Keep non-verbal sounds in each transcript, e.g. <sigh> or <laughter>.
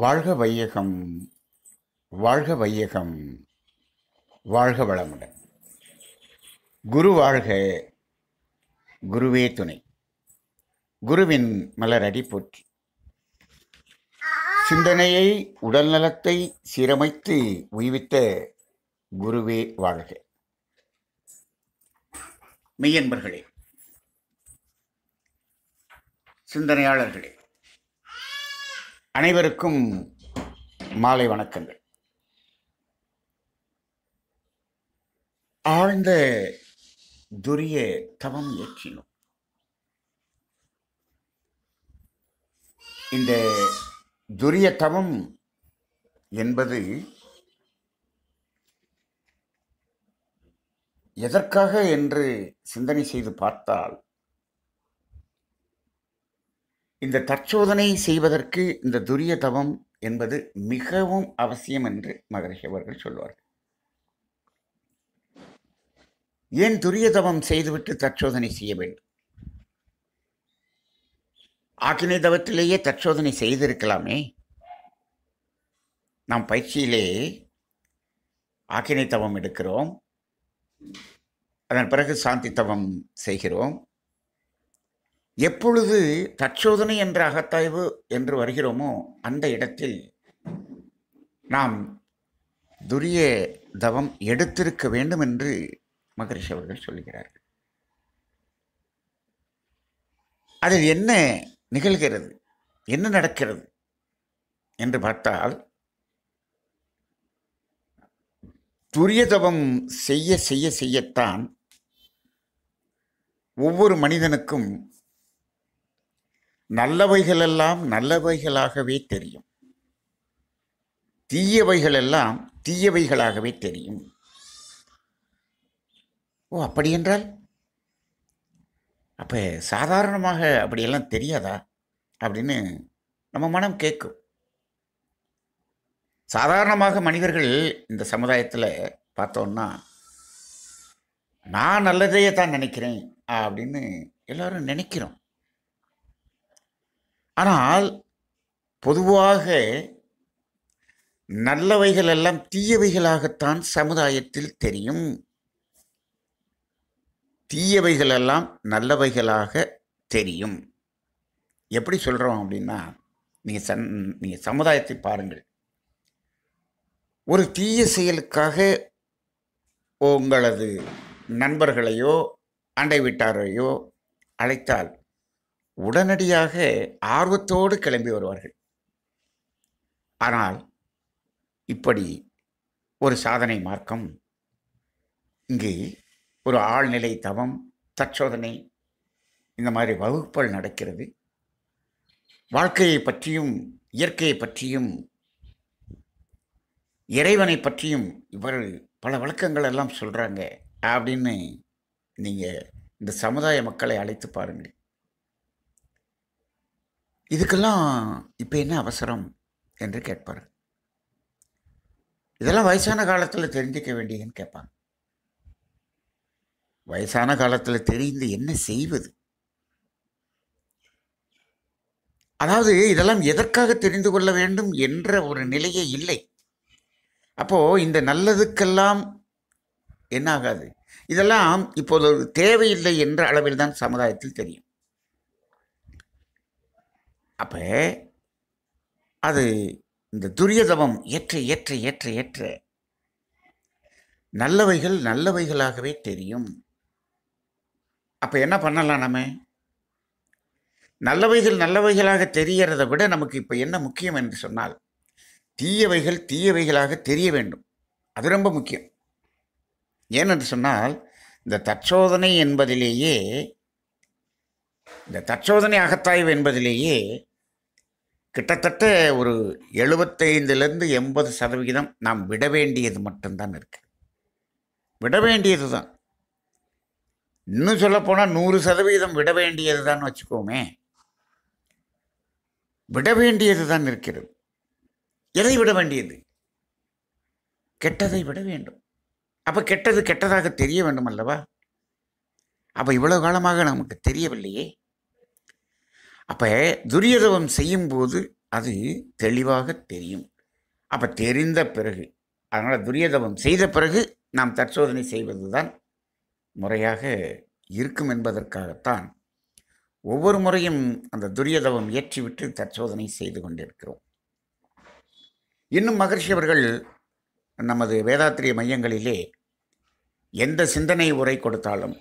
வாழ்க வையகம் வாழ்க வையகம் வாழ்க வளமுடன் குரு வாழ்க குருவே துணை குருவின் மலரடி போற்றி சிந்தனையை உடல் நலத்தை சீரமைத்து உய்வித்த குருவே வாழ்க மெய்யன்பர்களே சிந்தனையாளர்களே அனைவருக்கும் மாலை வணக்கங்கள் ஆழ்ந்த துரிய தவம் ஏற்றினோம் இந்த துரிய தவம் என்பது எதற்காக என்று சிந்தனை செய்து பார்த்தால் இந்த தற்சோதனை செய்வதற்கு இந்த துரிய தவம் என்பது மிகவும் அவசியம் என்று மகரிஷி அவர்கள் சொல்வார்கள் ஏன் துரிய தவம் செய்துவிட்டு தற்சோதனை செய்ய வேண்டும் ஆக்கினை தவத்திலேயே தற்சோதனை செய்திருக்கலாமே நாம் பயிற்சியிலே ஆக்கினை தவம் எடுக்கிறோம் அதன் பிறகு சாந்தி தவம் செய்கிறோம் எப்பொழுது தற்சோதனை என்ற அகத்தாய்வு என்று வருகிறோமோ அந்த இடத்தில் நாம் துரிய தவம் எடுத்திருக்க வேண்டும் என்று மகரிஷி அவர்கள் சொல்கிறார்கள் அதில் என்ன நிகழ்கிறது என்ன நடக்கிறது என்று பார்த்தால் துரியதவம் செய்ய செய்ய செய்யத்தான் ஒவ்வொரு மனிதனுக்கும் நல்லவைகளெல்லாம் நல்லவைகளாகவே தெரியும் தீயவைகளெல்லாம் தீயவைகளாகவே தெரியும் ஓ அப்படி என்றால் அப்போ சாதாரணமாக அப்படியெல்லாம் தெரியாதா அப்படின்னு நம்ம மனம் கேட்கும் சாதாரணமாக மனிதர்கள் இந்த சமுதாயத்தில் பார்த்தோன்னா நான் நல்லதையே தான் நினைக்கிறேன் அப்படின்னு எல்லோரும் நினைக்கிறோம் ஆனால் பொதுவாக நல்லவைகள் எல்லாம் தீயவைகளாகத்தான் சமுதாயத்தில் தெரியும் தீயவைகள் எல்லாம் நல்லவைகளாக தெரியும் எப்படி சொல்கிறோம் அப்படின்னா நீங்கள் சன் நீங்கள் சமுதாயத்தை பாருங்கள் ஒரு தீய செயலுக்காக உங்களது நண்பர்களையோ அண்டை வீட்டாரையோ அழைத்தால் உடனடியாக ஆர்வத்தோடு கிளம்பி வருவார்கள் ஆனால் இப்படி ஒரு சாதனை மார்க்கம் இங்கே ஒரு ஆழ்நிலை தவம் தற்சோதனை இந்த மாதிரி வகுப்புகள் நடக்கிறது வாழ்க்கையை பற்றியும் இயற்கையை பற்றியும் இறைவனை பற்றியும் இவர் பல வழக்கங்கள் எல்லாம் சொல்கிறாங்க அப்படின்னு நீங்கள் இந்த சமுதாய மக்களை அழைத்து பாருங்கள் இதுக்கெல்லாம் இப்போ என்ன அவசரம் என்று கேட்பார் இதெல்லாம் வயசான காலத்தில் தெரிஞ்சிக்க வேண்டியதுன்னு கேட்பாங்க வயசான காலத்தில் தெரிந்து என்ன செய்வது அதாவது இதெல்லாம் எதற்காக தெரிந்து கொள்ள வேண்டும் என்ற ஒரு நிலையே இல்லை அப்போது இந்த நல்லதுக்கெல்லாம் என்ன ஆகாது இதெல்லாம் இப்போது தேவையில்லை என்ற அளவில் தான் சமுதாயத்தில் தெரியும் அப்போ அது இந்த துரியதமம் ஏற்ற ஏற்ற ஏற்ற ஏற்ற நல்லவைகள் நல்லவைகளாகவே தெரியும் அப்போ என்ன பண்ணலாம் நம்ம நல்லவைகள் நல்லவைகளாக தெரிகிறத விட நமக்கு இப்போ என்ன முக்கியம் என்று சொன்னால் தீயவைகள் தீயவைகளாக தெரிய வேண்டும் அது ரொம்ப முக்கியம் ஏனென்று சொன்னால் இந்த தற்சோதனை என்பதிலேயே இந்த தற்சோதனை அகத்தாய்வு என்பதிலேயே கிட்டத்தட்ட ஒரு எழுபத்தைந்துலேருந்து எண்பது சதவிகிதம் நாம் விட வேண்டியது மட்டும்தான் இருக்குது விட வேண்டியது தான் இன்னும் சொல்லப்போனால் நூறு சதவிகிதம் விட வேண்டியது தான் வச்சுக்கோமே விட வேண்டியது தான் இருக்கிறது எதை விட வேண்டியது கெட்டதை விட வேண்டும் அப்போ கெட்டது கெட்டதாக தெரிய வேண்டும் அல்லவா அப்போ இவ்வளோ காலமாக நமக்கு தெரியவில்லையே அப்போ துரியதவம் செய்யும்போது அது தெளிவாக தெரியும் அப்போ தெரிந்த பிறகு அதனால் துரியதவம் செய்த பிறகு நாம் தற்சோதனை செய்வது தான் முறையாக இருக்கும் என்பதற்காகத்தான் ஒவ்வொரு முறையும் அந்த துரியதவம் ஏற்றிவிட்டு தற்சோதனை செய்து கொண்டிருக்கிறோம் இன்னும் மகர்ஷி அவர்கள் நமது வேதாத்திரிய மையங்களிலே எந்த சிந்தனை உரை கொடுத்தாலும்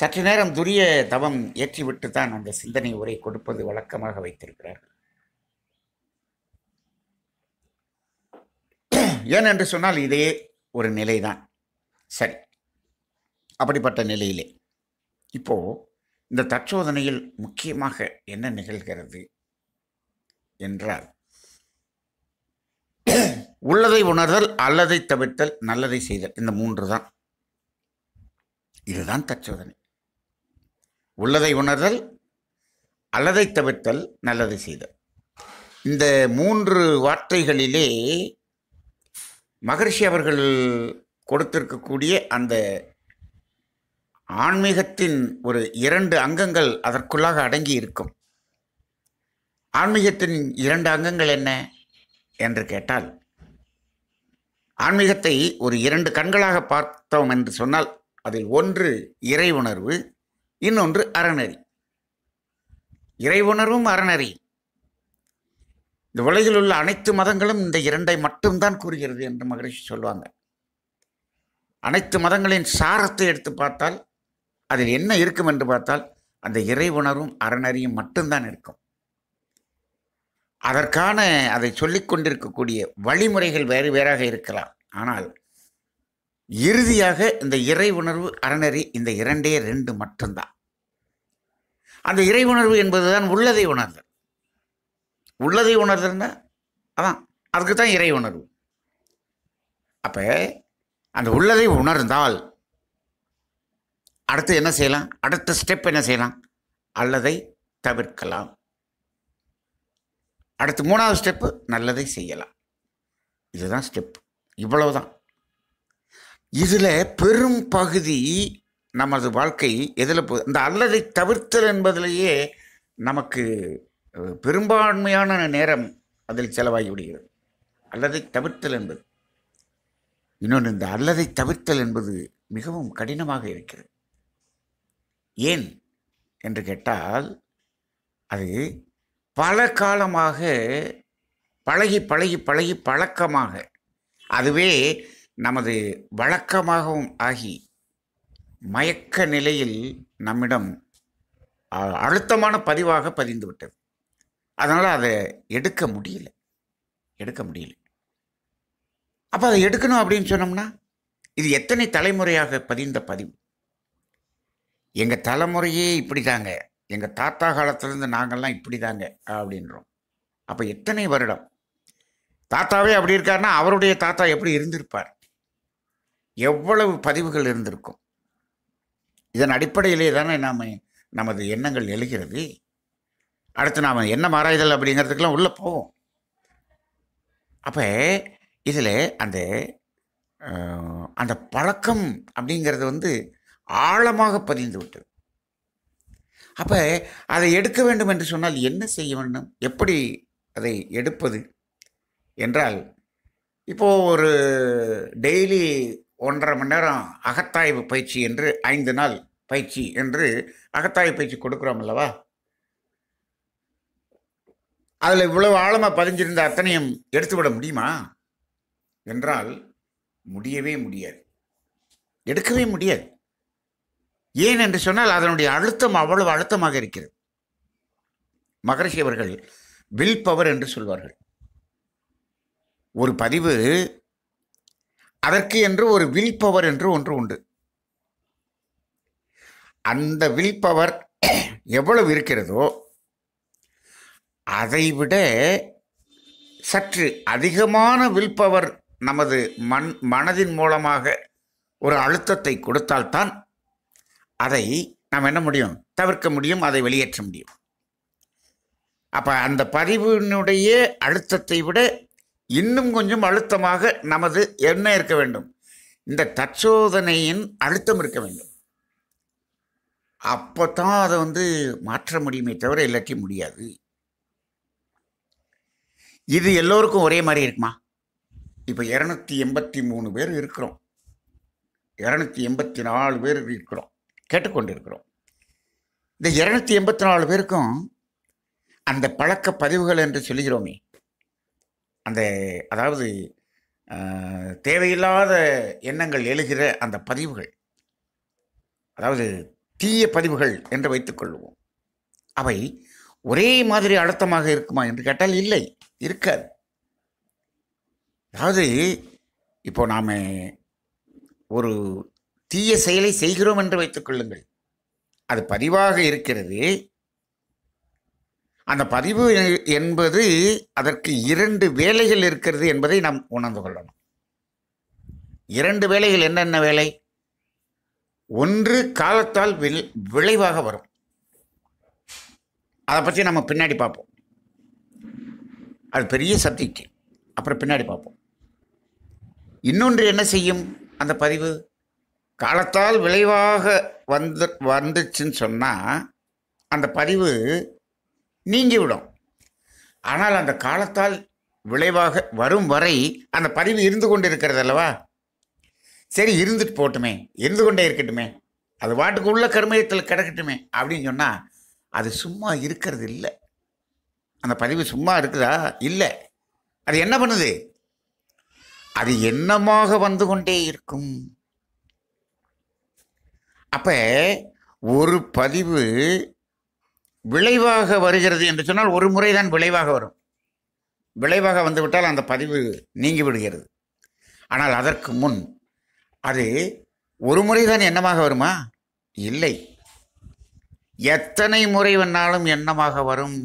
சற்று நேரம் துரிய தவம் ஏற்றிவிட்டு தான் அந்த சிந்தனை உரை கொடுப்பது வழக்கமாக வைத்திருக்கிறார்கள் ஏன் என்று சொன்னால் இதே ஒரு நிலைதான் சரி அப்படிப்பட்ட நிலையிலே இப்போ இந்த தற்சோதனையில் முக்கியமாக என்ன நிகழ்கிறது என்றால் உள்ளதை உணர்தல் அல்லதை தவிர்த்தல் நல்லதை செய்தல் இந்த மூன்று தான் இதுதான் தற்சோதனை உள்ளதை உணர்தல் அல்லதை தவிர்த்தல் நல்லது செய்தல் இந்த மூன்று வார்த்தைகளிலே மகர்ஷி அவர்கள் கொடுத்திருக்கக்கூடிய அந்த ஆன்மீகத்தின் ஒரு இரண்டு அங்கங்கள் அதற்குள்ளாக அடங்கி இருக்கும் ஆன்மீகத்தின் இரண்டு அங்கங்கள் என்ன என்று கேட்டால் ஆன்மீகத்தை ஒரு இரண்டு கண்களாக பார்த்தோம் என்று சொன்னால் அதில் ஒன்று இறை உணர்வு இன்னொன்று அறநெறி இறைவுணர்வும் அறநெறி இந்த உலகில் உள்ள அனைத்து மதங்களும் இந்த இரண்டை மட்டும்தான் கூறுகிறது என்று மகரிஷி சொல்லுவாங்க அனைத்து மதங்களின் சாரத்தை எடுத்து பார்த்தால் அதில் என்ன இருக்கும் என்று பார்த்தால் அந்த இறை உணரும் அறநறியும் மட்டும்தான் இருக்கும் அதற்கான அதை சொல்லிக் கொண்டிருக்கக்கூடிய வழிமுறைகள் வேறு வேறாக இருக்கலாம் ஆனால் இறுதியாக இந்த இறை உணர்வு அறநெறி இந்த இரண்டே ரெண்டு மட்டும்தான் அந்த இறை உணர்வு என்பதுதான் உள்ளதை உணர்தல் உள்ளதை உணர்தல்னா அதான் அதுக்கு தான் இறை உணர்வு அப்போ அந்த உள்ளதை உணர்ந்தால் அடுத்து என்ன செய்யலாம் அடுத்த ஸ்டெப் என்ன செய்யலாம் அல்லதை தவிர்க்கலாம் அடுத்து மூணாவது ஸ்டெப்பு நல்லதை செய்யலாம் இதுதான் ஸ்டெப் இவ்வளவுதான் இதில் பெரும் பகுதி நமது வாழ்க்கை எதில் போ இந்த அல்லதை தவிர்த்தல் என்பதிலேயே நமக்கு பெரும்பான்மையான நேரம் அதில் செலவாகி விடுகிறது அல்லதை தவிர்த்தல் என்பது இன்னொன்று இந்த அல்லதை தவிர்த்தல் என்பது மிகவும் கடினமாக இருக்கிறது ஏன் என்று கேட்டால் அது பல காலமாக பழகி பழகி பழகி பழக்கமாக அதுவே நமது வழக்கமாகவும் ஆகி மயக்க நிலையில் நம்மிடம் அழுத்தமான பதிவாக பதிந்துவிட்டது அதனால் அதை எடுக்க முடியல எடுக்க முடியல அப்போ அதை எடுக்கணும் அப்படின்னு சொன்னோம்னா இது எத்தனை தலைமுறையாக பதிந்த பதிவு எங்கள் தலைமுறையே இப்படி தாங்க எங்கள் தாத்தா காலத்துலேருந்து நாங்கள்லாம் இப்படி தாங்க அப்படின்றோம் அப்போ எத்தனை வருடம் தாத்தாவே அப்படி இருக்காருன்னா அவருடைய தாத்தா எப்படி இருந்திருப்பார் எவ்வளவு பதிவுகள் இருந்திருக்கும் இதன் அடிப்படையிலே தானே நாம் நமது எண்ணங்கள் எழுகிறது அடுத்து நாம் என்ன மாறாய்தல் அப்படிங்கிறதுக்கெல்லாம் உள்ளே போவோம் அப்போ இதில் அந்த அந்த பழக்கம் அப்படிங்கிறது வந்து ஆழமாக பதிந்து விட்டது அப்போ அதை எடுக்க வேண்டும் என்று சொன்னால் என்ன செய்ய வேண்டும் எப்படி அதை எடுப்பது என்றால் இப்போது ஒரு டெய்லி ஒன்றரை மணி நேரம் அகத்தாய்வு பயிற்சி என்று ஐந்து நாள் பயிற்சி என்று அகத்தாய்வு பயிற்சி கொடுக்குறோம் அல்லவா அதில் இவ்வளவு ஆழமாக பதிஞ்சிருந்த அத்தனையும் எடுத்துவிட முடியுமா என்றால் முடியவே முடியாது எடுக்கவே முடியாது ஏன் என்று சொன்னால் அதனுடைய அழுத்தம் அவ்வளவு அழுத்தமாக இருக்கிறது மகரிஷி அவர்கள் வில் பவர் என்று சொல்வார்கள் ஒரு பதிவு அதற்கு என்று ஒரு வில் பவர் என்று ஒன்று உண்டு அந்த வில் பவர் <clears throat> எவ்வளவு இருக்கிறதோ அதைவிட சற்று அதிகமான வில் பவர் நமது மண் மனதின் மூலமாக ஒரு அழுத்தத்தை கொடுத்தால்தான் அதை நாம் என்ன முடியும் தவிர்க்க முடியும் அதை வெளியேற்ற முடியும் அப்போ அந்த பதிவினுடைய அழுத்தத்தை விட இன்னும் கொஞ்சம் அழுத்தமாக நமது என்ன இருக்க வேண்டும் இந்த தற்சோதனையின் அழுத்தம் இருக்க வேண்டும் அப்போ தான் அதை வந்து மாற்ற முடியுமே தவிர இல்லாட்டி முடியாது இது எல்லோருக்கும் ஒரே மாதிரி இருக்குமா இப்போ இரநூத்தி எண்பத்தி மூணு பேர் இருக்கிறோம் இரநூத்தி எண்பத்தி நாலு பேர் இருக்கிறோம் கேட்டுக்கொண்டு இருக்கிறோம் இந்த இரநூத்தி எண்பத்தி நாலு பேருக்கும் அந்த பழக்க பதிவுகள் என்று சொல்கிறோமே அந்த அதாவது தேவையில்லாத எண்ணங்கள் எழுகிற அந்த பதிவுகள் அதாவது தீய பதிவுகள் என்று வைத்துக்கொள்வோம் அவை ஒரே மாதிரி அழுத்தமாக இருக்குமா என்று கேட்டால் இல்லை இருக்காது அதாவது இப்போ நாம் ஒரு தீய செயலை செய்கிறோம் என்று வைத்துக்கொள்ளுங்கள் அது பதிவாக இருக்கிறது அந்த பதிவு என்பது அதற்கு இரண்டு வேலைகள் இருக்கிறது என்பதை நாம் உணர்ந்து கொள்ளணும் இரண்டு வேலைகள் என்னென்ன வேலை ஒன்று காலத்தால் வில் விளைவாக வரும் அதை பற்றி நம்ம பின்னாடி பார்ப்போம் அது பெரிய சப்ஜெக்ட் அப்புறம் பின்னாடி பார்ப்போம் இன்னொன்று என்ன செய்யும் அந்த பதிவு காலத்தால் விளைவாக வந்து வந்துச்சுன்னு சொன்னால் அந்த பதிவு நீங்கிவிடும் ஆனால் அந்த காலத்தால் விளைவாக வரும் வரை அந்த பதிவு இருந்து கொண்டு இருக்கிறது அல்லவா சரி இருந்துட்டு போட்டுமே இருந்து கொண்டே இருக்கட்டுமே அது வாட்டுக்கு உள்ள கருமயத்தில் கிடக்கட்டுமே அப்படின்னு சொன்னால் அது சும்மா இருக்கிறது இல்லை அந்த பதிவு சும்மா இருக்குதா இல்லை அது என்ன பண்ணுது அது என்னமாக வந்து கொண்டே இருக்கும் அப்போ ஒரு பதிவு விளைவாக வருகிறது என்று சொன்னால் ஒரு முறை தான் விளைவாக வரும் விளைவாக வந்துவிட்டால் அந்த பதிவு நீங்கி விடுகிறது ஆனால் அதற்கு முன் அது ஒரு முறை தான் எண்ணமாக வருமா இல்லை எத்தனை முறை வேணாலும் எண்ணமாக வரும்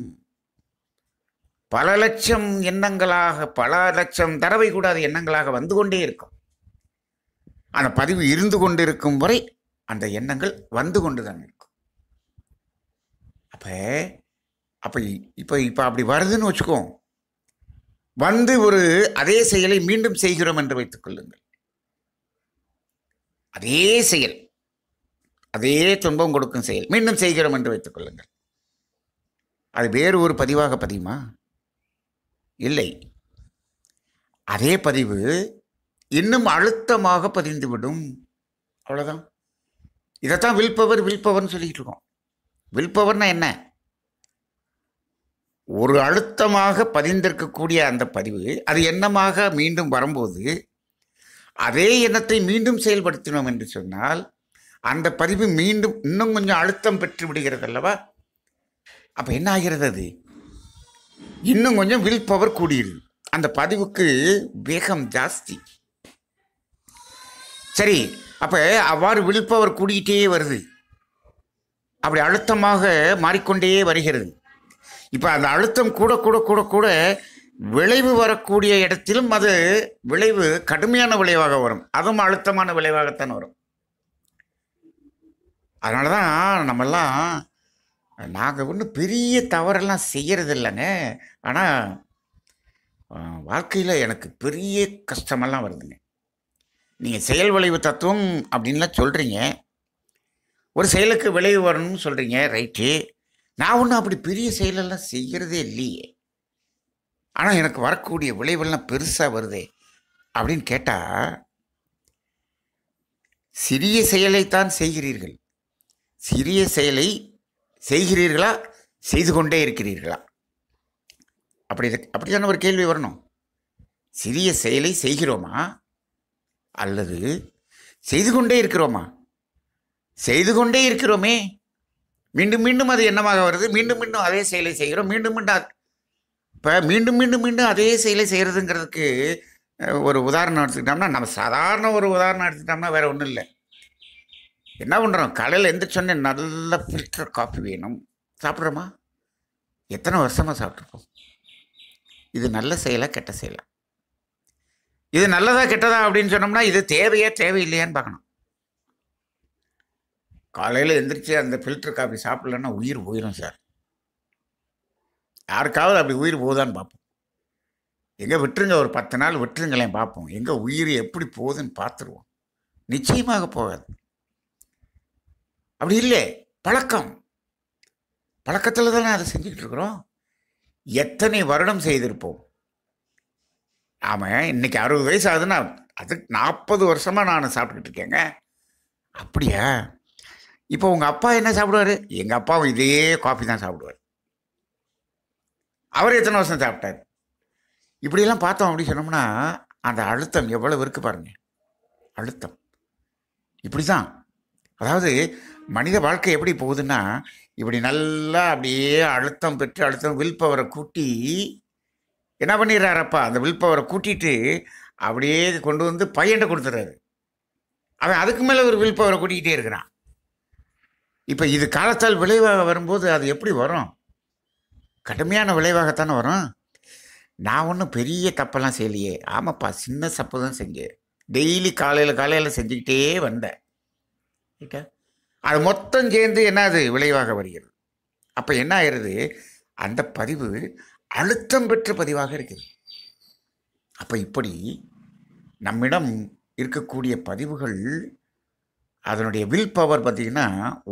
பல லட்சம் எண்ணங்களாக பல லட்சம் தடவை கூட எண்ணங்களாக வந்து கொண்டே இருக்கும் அந்த பதிவு இருந்து கொண்டிருக்கும் வரை அந்த எண்ணங்கள் வந்து கொண்டு தான் அப்போ அப்போ இப்போ இப்போ அப்படி வருதுன்னு வச்சுக்கோம் வந்து ஒரு அதே செயலை மீண்டும் செய்கிறோம் என்று வைத்துக் கொள்ளுங்கள் அதே செயல் அதே துன்பம் கொடுக்கும் செயல் மீண்டும் செய்கிறோம் என்று வைத்துக் கொள்ளுங்கள் அது வேறு ஒரு பதிவாக பதியுமா இல்லை அதே பதிவு இன்னும் அழுத்தமாக பதிந்துவிடும் அவ்வளோதான் இதைத்தான் வில்பவர் வில்பவர்னு சொல்லிக்கிட்டு இருக்கோம் வில்பவர்னா என்ன ஒரு அழுத்தமாக பதிந்திருக்கக்கூடிய அந்த பதிவு அது எண்ணமாக மீண்டும் வரும்போது அதே எண்ணத்தை மீண்டும் செயல்படுத்தினோம் என்று சொன்னால் அந்த பதிவு மீண்டும் இன்னும் கொஞ்சம் அழுத்தம் பெற்று விடுகிறது அல்லவா அப்போ என்ன ஆகிறது அது இன்னும் கொஞ்சம் வில் பவர் கூடியிரு அந்த பதிவுக்கு வேகம் ஜாஸ்தி சரி அப்போ அவ்வாறு வில் பவர் கூடிக்கிட்டே வருது அப்படி அழுத்தமாக மாறிக்கொண்டே வருகிறது இப்போ அந்த அழுத்தம் கூட கூட கூட கூட விளைவு வரக்கூடிய இடத்திலும் அது விளைவு கடுமையான விளைவாக வரும் அதுவும் அழுத்தமான விளைவாகத்தான் வரும் அதனால தான் நம்மெல்லாம் நாங்கள் ஒன்றும் பெரிய தவறெல்லாம் செய்கிறது இல்லைங்க ஆனால் வாழ்க்கையில் எனக்கு பெரிய கஷ்டமெல்லாம் வருதுங்க நீங்கள் செயல் விளைவு தத்துவம் அப்படின்லாம் சொல்கிறீங்க ஒரு செயலுக்கு விளைவு வரணும்னு சொல்கிறீங்க ரைட்டு நான் ஒன்றும் அப்படி பெரிய செயலெல்லாம் செய்கிறதே இல்லையே ஆனால் எனக்கு வரக்கூடிய விளைவெல்லாம் பெருசாக வருதே அப்படின்னு கேட்டால் சிறிய செயலைத்தான் செய்கிறீர்கள் சிறிய செயலை செய்கிறீர்களா செய்து கொண்டே இருக்கிறீர்களா அப்படி அப்படியான ஒரு கேள்வி வரணும் சிறிய செயலை செய்கிறோமா அல்லது செய்து கொண்டே இருக்கிறோமா செய்து கொண்டே இருக்கிறோமே மீண்டும் மீண்டும் அது என்னமாக வருது மீண்டும் மீண்டும் அதே செயலை செய்கிறோம் மீண்டும் மீண்டும் இப்போ மீண்டும் மீண்டும் மீண்டும் அதே செயலை செய்கிறதுங்கிறதுக்கு ஒரு உதாரணம் எடுத்துக்கிட்டோம்னா நம்ம சாதாரண ஒரு உதாரணம் எடுத்துக்கிட்டோம்னா வேறு ஒன்றும் இல்லை என்ன பண்ணுறோம் கடையில் எந்திரிச்சோன்னே நல்ல ஃபில்டர் காஃபி வேணும் சாப்பிட்றோமா எத்தனை வருஷமாக சாப்பிட்ருப்போம் இது நல்ல செயலாக கெட்ட செயலாக இது நல்லதா கெட்டதா அப்படின்னு சொன்னோம்னா இது தேவையா தேவையில்லையான்னு பார்க்கணும் காலையில் எந்திரிச்சு அந்த ஃபில்டர் காஃபி சாப்பிட்லன்னா உயிர் போயிடும் சார் யாருக்காவது அப்படி உயிர் போகுதான்னு பார்ப்போம் எங்கே விட்டுருங்க ஒரு பத்து நாள் விட்டுருங்களேன் பார்ப்போம் எங்கே உயிர் எப்படி போகுதுன்னு பார்த்துருவோம் நிச்சயமாக போகாது அப்படி இல்லை பழக்கம் பழக்கத்தில் தானே அதை செஞ்சுக்கிட்டு இருக்கிறோம் எத்தனை வருடம் செய்திருப்போம் ஆமாம் இன்றைக்கி அறுபது வயசு ஆகுதுன்னா அதுக்கு நாற்பது வருஷமாக நான் சாப்பிட்டுக்கிட்டு இருக்கேங்க அப்படியா இப்போ உங்கள் அப்பா என்ன சாப்பிடுவார் எங்கள் அப்பாவும் இதே காஃபி தான் சாப்பிடுவார் அவர் எத்தனை வருஷம் சாப்பிட்டார் இப்படியெல்லாம் பார்த்தோம் அப்படின்னு சொன்னோம்னா அந்த அழுத்தம் எவ்வளவு இருக்கு பாருங்க அழுத்தம் இப்படி தான் அதாவது மனித வாழ்க்கை எப்படி போகுதுன்னா இப்படி நல்லா அப்படியே அழுத்தம் பெற்று அழுத்தம் வில் பவரை கூட்டி என்ன பண்ணிடுறாரப்பா அந்த வில் பவரை கூட்டிட்டு அப்படியே கொண்டு வந்து பையன்ட்ட கொடுத்துட்றாரு அவன் அதுக்கு மேலே ஒரு வில் பவரை கூட்டிக்கிட்டே இருக்கிறான் இப்போ இது காலத்தால் விளைவாக வரும்போது அது எப்படி வரும் கடுமையான விளைவாகத்தானே வரும் நான் ஒன்றும் பெரிய தப்பெல்லாம் செய்யலையே ஆமாப்பா சின்ன தப்பு தான் செஞ்சேன் டெய்லி காலையில் காலையில் செஞ்சுக்கிட்டே வந்தேன் ஓகே அது மொத்தம் சேர்ந்து என்ன அது விளைவாக வருகிறது அப்போ என்ன ஆயிடுது அந்த பதிவு அழுத்தம் பெற்ற பதிவாக இருக்குது அப்போ இப்படி நம்மிடம் இருக்கக்கூடிய பதிவுகள் அதனுடைய வில் பவர் பார்த்திங்கன்னா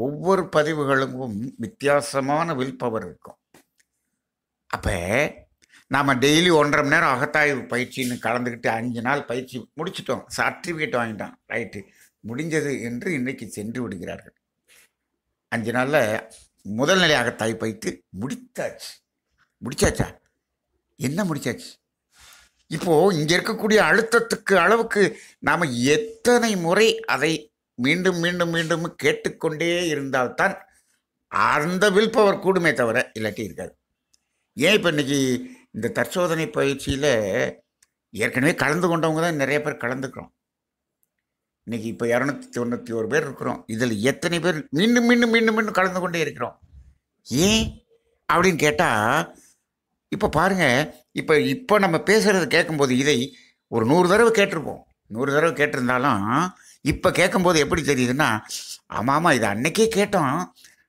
ஒவ்வொரு பதிவுகளுக்கும் வித்தியாசமான வில் பவர் இருக்கும் அப்போ நாம் டெய்லி ஒன்றரை மணி நேரம் அகத்தாய்வு பயிற்சின்னு கலந்துக்கிட்டு அஞ்சு நாள் பயிற்சி முடிச்சிட்டோம் சர்டிஃபிகேட் வாங்கிட்டான் ரைட்டு முடிஞ்சது என்று இன்றைக்கு சென்று விடுகிறார்கள் அஞ்சு நாளில் முதல் நிலை அகத்தாய் பயிற்சி முடித்தாச்சு முடிச்சாச்சா என்ன முடிச்சாச்சு இப்போது இங்கே இருக்கக்கூடிய அழுத்தத்துக்கு அளவுக்கு நாம் எத்தனை முறை அதை மீண்டும் மீண்டும் மீண்டும் கேட்டுக்கொண்டே இருந்தால்தான் அந்த வில் பவர் கூடுமே தவிர இல்லாட்டி இருக்காது ஏன் இப்போ இன்றைக்கி இந்த தற்சோதனை பயிற்சியில் ஏற்கனவே கலந்து கொண்டவங்க தான் நிறைய பேர் கலந்துக்கிறோம் இன்றைக்கி இப்போ இரநூத்தி தொண்ணூற்றி ஒரு பேர் இருக்கிறோம் இதில் எத்தனை பேர் மீண்டும் மீண்டும் மீண்டும் மீண்டும் கலந்து கொண்டே இருக்கிறோம் ஏன் அப்படின்னு கேட்டால் இப்போ பாருங்கள் இப்போ இப்போ நம்ம பேசுகிறத கேட்கும்போது இதை ஒரு நூறு தடவை கேட்டிருப்போம் நூறு தடவை கேட்டிருந்தாலும் இப்போ கேட்கும்போது எப்படி தெரியுதுன்னா ஆமாம் இது அன்னைக்கே கேட்டோம்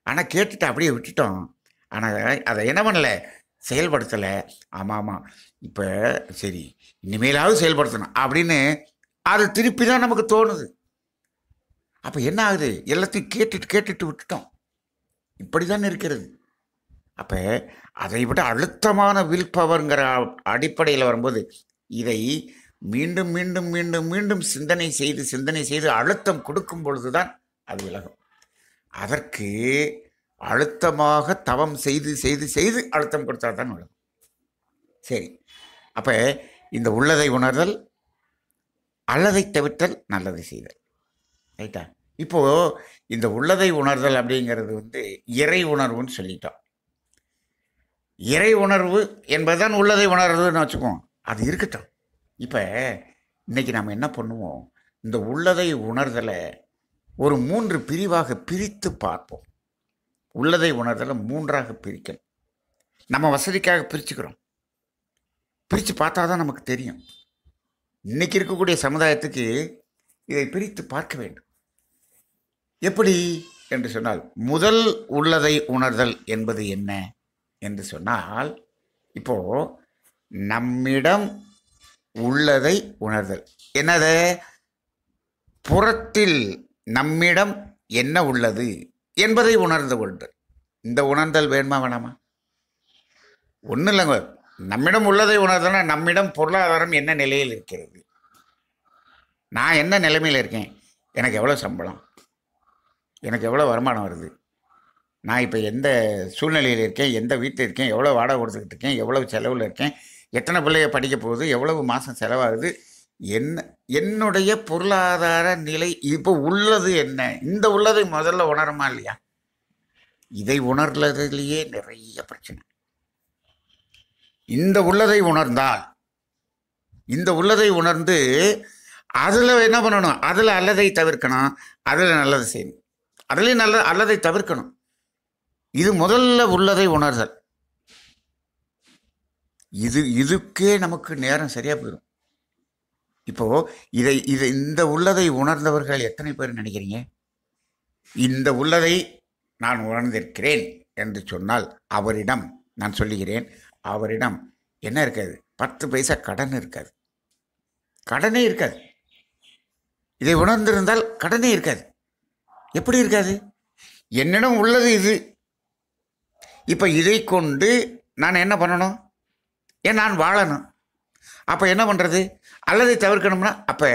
ஆனால் கேட்டுட்டு அப்படியே விட்டுட்டோம் ஆனால் அதை என்ன பண்ணலை செயல்படுத்தலை ஆமாம் இப்போ சரி இனிமேலாவது செயல்படுத்தணும் அப்படின்னு அது திருப்பி தான் நமக்கு தோணுது அப்போ என்ன ஆகுது எல்லாத்தையும் கேட்டுட்டு கேட்டுட்டு விட்டுட்டோம் இப்படி தான் இருக்கிறது அப்போ அதை விட அழுத்தமான வில் பவருங்கிற அடிப்படையில் வரும்போது இதை மீண்டும் மீண்டும் மீண்டும் மீண்டும் சிந்தனை செய்து சிந்தனை செய்து அழுத்தம் கொடுக்கும் பொழுதுதான் அது விலகும் அதற்கு அழுத்தமாக தவம் செய்து செய்து செய்து அழுத்தம் கொடுத்தா தான் விலகும் சரி அப்போ இந்த உள்ளதை உணர்தல் அல்லதை தவிர்த்தல் நல்லதை செய்தல் ரைட்டா இப்போது இந்த உள்ளதை உணர்தல் அப்படிங்கிறது வந்து இறை உணர்வுன்னு சொல்லிட்டோம் இறை உணர்வு என்பதுதான் உள்ளதை உணர்றதுன்னு வச்சுக்கோம் அது இருக்கட்டும் இப்போ இன்றைக்கி நாம் என்ன பண்ணுவோம் இந்த உள்ளதை உணர்தலை ஒரு மூன்று பிரிவாக பிரித்து பார்ப்போம் உள்ளதை உணர்தலை மூன்றாக பிரிக்கணும் நம்ம வசதிக்காக பிரிச்சுக்கிறோம் பிரித்து பார்த்தா தான் நமக்கு தெரியும் இன்றைக்கி இருக்கக்கூடிய சமுதாயத்துக்கு இதை பிரித்து பார்க்க வேண்டும் எப்படி என்று சொன்னால் முதல் உள்ளதை உணர்தல் என்பது என்ன என்று சொன்னால் இப்போது நம்மிடம் உள்ளதை உணர்தல் என்னது புறத்தில் நம்மிடம் என்ன உள்ளது என்பதை உணர்ந்து கொண்டு இந்த உணர்ந்தல் வேணுமா வேணாமா ஒன்றும் இல்லைங்க நம்மிடம் உள்ளதை உணர்ந்தனா நம்மிடம் பொருளாதாரம் என்ன நிலையில் இருக்கிறது நான் என்ன நிலைமையில் இருக்கேன் எனக்கு எவ்வளோ சம்பளம் எனக்கு எவ்வளோ வருமானம் வருது நான் இப்போ எந்த சூழ்நிலையில் இருக்கேன் எந்த வீட்டில் இருக்கேன் எவ்வளோ வாடகை கொடுத்துக்கிட்டு இருக்கேன் எவ்வளோ செலவில் இருக்கேன் எத்தனை பிள்ளைய படிக்க போகுது எவ்வளவு மாதம் செலவாகுது என்ன என்னுடைய பொருளாதார நிலை இப்போ உள்ளது என்ன இந்த உள்ளதை முதல்ல உணருமா இல்லையா இதை உணர்லதுலேயே நிறைய பிரச்சனை இந்த உள்ளதை உணர்ந்தால் இந்த உள்ளதை உணர்ந்து அதில் என்ன பண்ணணும் அதில் அல்லதை தவிர்க்கணும் அதில் நல்லது செய்யணும் அதுலேயும் நல்ல அல்லதை தவிர்க்கணும் இது முதல்ல உள்ளதை உணர்தல் இது இதுக்கே நமக்கு நேரம் சரியாக போயிடும் இப்போது இதை இதை இந்த உள்ளதை உணர்ந்தவர்கள் எத்தனை பேர் நினைக்கிறீங்க இந்த உள்ளதை நான் உணர்ந்திருக்கிறேன் என்று சொன்னால் அவரிடம் நான் சொல்லுகிறேன் அவரிடம் என்ன இருக்காது பத்து பைசா கடன் இருக்காது கடனே இருக்காது இதை உணர்ந்திருந்தால் கடனே இருக்காது எப்படி இருக்காது என்னிடம் உள்ளது இது இப்போ இதை கொண்டு நான் என்ன பண்ணணும் ஏன் நான் வாழணும் அப்போ என்ன பண்ணுறது அல்லதை தவிர்க்கணும்னா அப்போ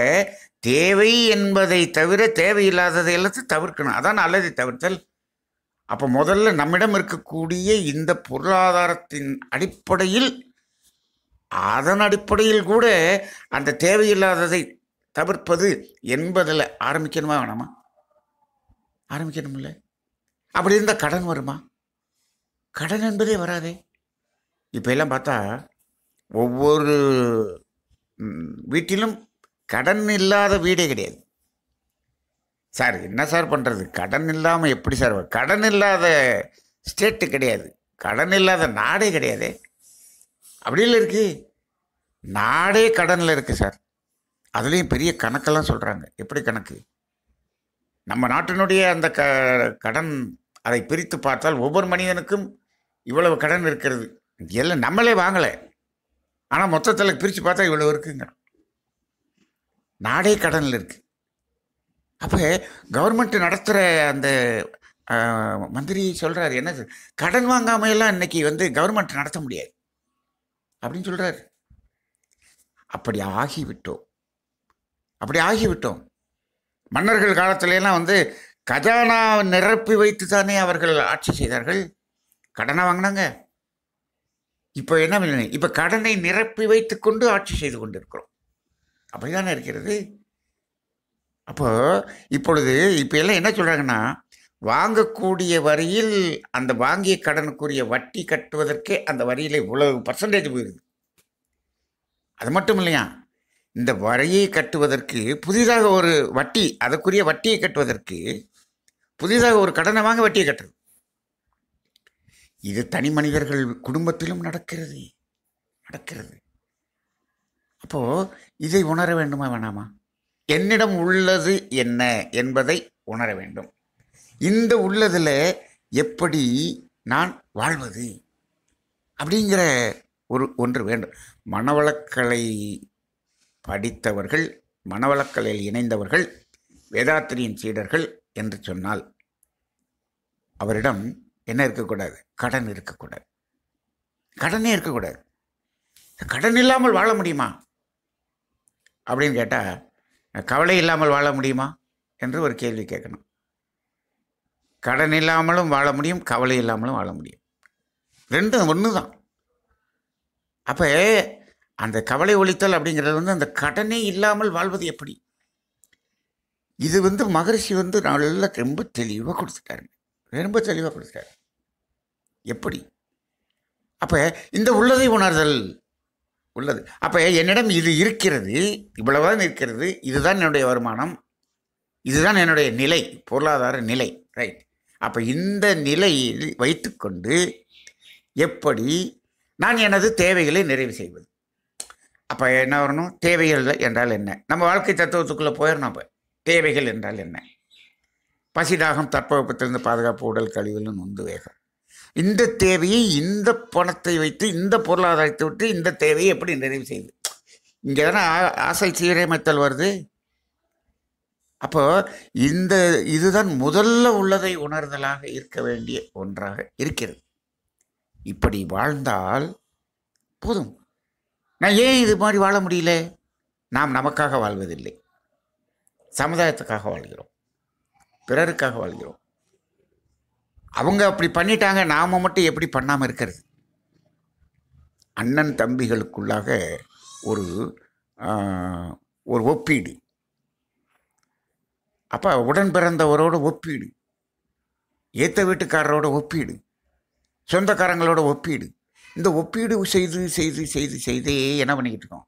தேவை என்பதை தவிர தேவையில்லாததை எல்லாத்தையும் தவிர்க்கணும் அதான் அல்லதை தவிர்த்தல் அப்போ முதல்ல நம்மிடம் இருக்கக்கூடிய இந்த பொருளாதாரத்தின் அடிப்படையில் அதன் அடிப்படையில் கூட அந்த தேவையில்லாததை தவிர்ப்பது என்பதில் ஆரம்பிக்கணுமா வேணாமா ஆரம்பிக்கணும்ல அப்படி இருந்தால் கடன் வருமா கடன் என்பதே வராதே இப்போ எல்லாம் பார்த்தா ஒவ்வொரு வீட்டிலும் கடன் இல்லாத வீடே கிடையாது சார் என்ன சார் பண்ணுறது கடன் இல்லாமல் எப்படி சார் கடன் இல்லாத ஸ்டேட்டு கிடையாது கடன் இல்லாத நாடே கிடையாது அப்படி இல்லை இருக்கு நாடே கடனில் இருக்குது சார் அதுலேயும் பெரிய கணக்கெல்லாம் சொல்கிறாங்க எப்படி கணக்கு நம்ம நாட்டினுடைய அந்த க கடன் அதை பிரித்து பார்த்தால் ஒவ்வொரு மனிதனுக்கும் இவ்வளவு கடன் இருக்கிறது எல்லாம் நம்மளே வாங்கலை ஆனால் மொத்தத்தில் பிரித்து பார்த்தா இவ்வளோ இருக்குங்க நாடே கடனில் இருக்குது அப்போ கவர்மெண்ட் நடத்துகிற அந்த மந்திரி சொல்கிறார் என்ன கடன் வாங்காமையெல்லாம் இன்றைக்கி வந்து கவர்மெண்ட் நடத்த முடியாது அப்படின்னு சொல்கிறார் அப்படி ஆகிவிட்டோம் அப்படி ஆகிவிட்டோம் மன்னர்கள் காலத்திலலாம் வந்து கஜானா நிரப்பி வைத்து தானே அவர்கள் ஆட்சி செய்தார்கள் கடனை வாங்கினாங்க இப்போ என்ன பண்ண இப்போ கடனை நிரப்பி வைத்துக்கொண்டு ஆட்சி செய்து கொண்டிருக்கிறோம் அப்படி தானே இருக்கிறது அப்போ இப்பொழுது இப்போ எல்லாம் என்ன சொல்கிறாங்கன்னா வாங்கக்கூடிய வரியில் அந்த வாங்கிய கடனுக்குரிய வட்டி கட்டுவதற்கே அந்த வரியில் இவ்வளவு பர்சன்டேஜ் போயிடுது அது மட்டும் இல்லையா இந்த வரியை கட்டுவதற்கு புதிதாக ஒரு வட்டி அதற்குரிய வட்டியை கட்டுவதற்கு புதிதாக ஒரு கடனை வாங்க வட்டியை கட்டுறது இது தனி மனிதர்கள் குடும்பத்திலும் நடக்கிறது நடக்கிறது அப்போது இதை உணர வேண்டுமா வேணாமா என்னிடம் உள்ளது என்ன என்பதை உணர வேண்டும் இந்த உள்ளதில் எப்படி நான் வாழ்வது அப்படிங்கிற ஒரு ஒன்று வேண்டும் மனவளக்கலை படித்தவர்கள் மனவளக்கலையில் இணைந்தவர்கள் வேதாத்திரியின் சீடர்கள் என்று சொன்னால் அவரிடம் என்ன இருக்கக்கூடாது கடன் இருக்கக்கூடாது கடனே இருக்கக்கூடாது கடன் இல்லாமல் வாழ முடியுமா அப்படின்னு கேட்டால் கவலை இல்லாமல் வாழ முடியுமா என்று ஒரு கேள்வி கேட்கணும் கடன் இல்லாமலும் வாழ முடியும் கவலை இல்லாமலும் வாழ முடியும் ரெண்டும் ஒன்று தான் அப்போ அந்த கவலை ஒழித்தல் அப்படிங்கிறது வந்து அந்த கடனே இல்லாமல் வாழ்வது எப்படி இது வந்து மகரிஷி வந்து நல்ல ரொம்ப தெளிவாக கொடுத்துட்டாருங்க ரொம்ப தெளிவாக கொடுத்தார் எப்படி அப்போ இந்த உள்ளதை உணர்தல் உள்ளது அப்போ என்னிடம் இது இருக்கிறது இவ்வளவுதான் இருக்கிறது இதுதான் என்னுடைய வருமானம் இதுதான் என்னுடைய நிலை பொருளாதார நிலை ரைட் அப்போ இந்த நிலையில் வைத்துக்கொண்டு எப்படி நான் எனது தேவைகளை நிறைவு செய்வது அப்போ என்ன வரணும் தேவைகள் என்றால் என்ன நம்ம வாழ்க்கை தத்துவத்துக்குள்ளே போயிடணும் அப்போ தேவைகள் என்றால் என்ன பசிதாகம் தட்பவெப்பத்திலிருந்து பாதுகாப்பு உடல் கழிவுகள் நொந்து வேகம் இந்த தேவையை இந்த பணத்தை வைத்து இந்த பொருளாதாரத்தை விட்டு இந்த தேவையை எப்படி நிறைவு செய்யுது இங்கே தானே ஆசை சீரமைத்தல் வருது அப்போ இந்த இதுதான் முதல்ல உள்ளதை உணர்தலாக இருக்க வேண்டிய ஒன்றாக இருக்கிறது இப்படி வாழ்ந்தால் போதும் நான் ஏன் இது மாதிரி வாழ முடியல நாம் நமக்காக வாழ்வதில்லை சமுதாயத்துக்காக வாழ்கிறோம் பிறருக்காக வாழ்கிறோம் அவங்க அப்படி பண்ணிட்டாங்க நாம் மட்டும் எப்படி பண்ணாமல் இருக்கிறது அண்ணன் தம்பிகளுக்குள்ளாக ஒரு ஒரு ஒப்பீடு அப்போ உடன் பிறந்தவரோட ஒப்பீடு ஏற்ற வீட்டுக்காரரோட ஒப்பீடு சொந்தக்காரங்களோட ஒப்பீடு இந்த ஒப்பீடு செய்து செய்து செய்து செய்தே என்ன பண்ணிக்கிட்டு இருக்கோம்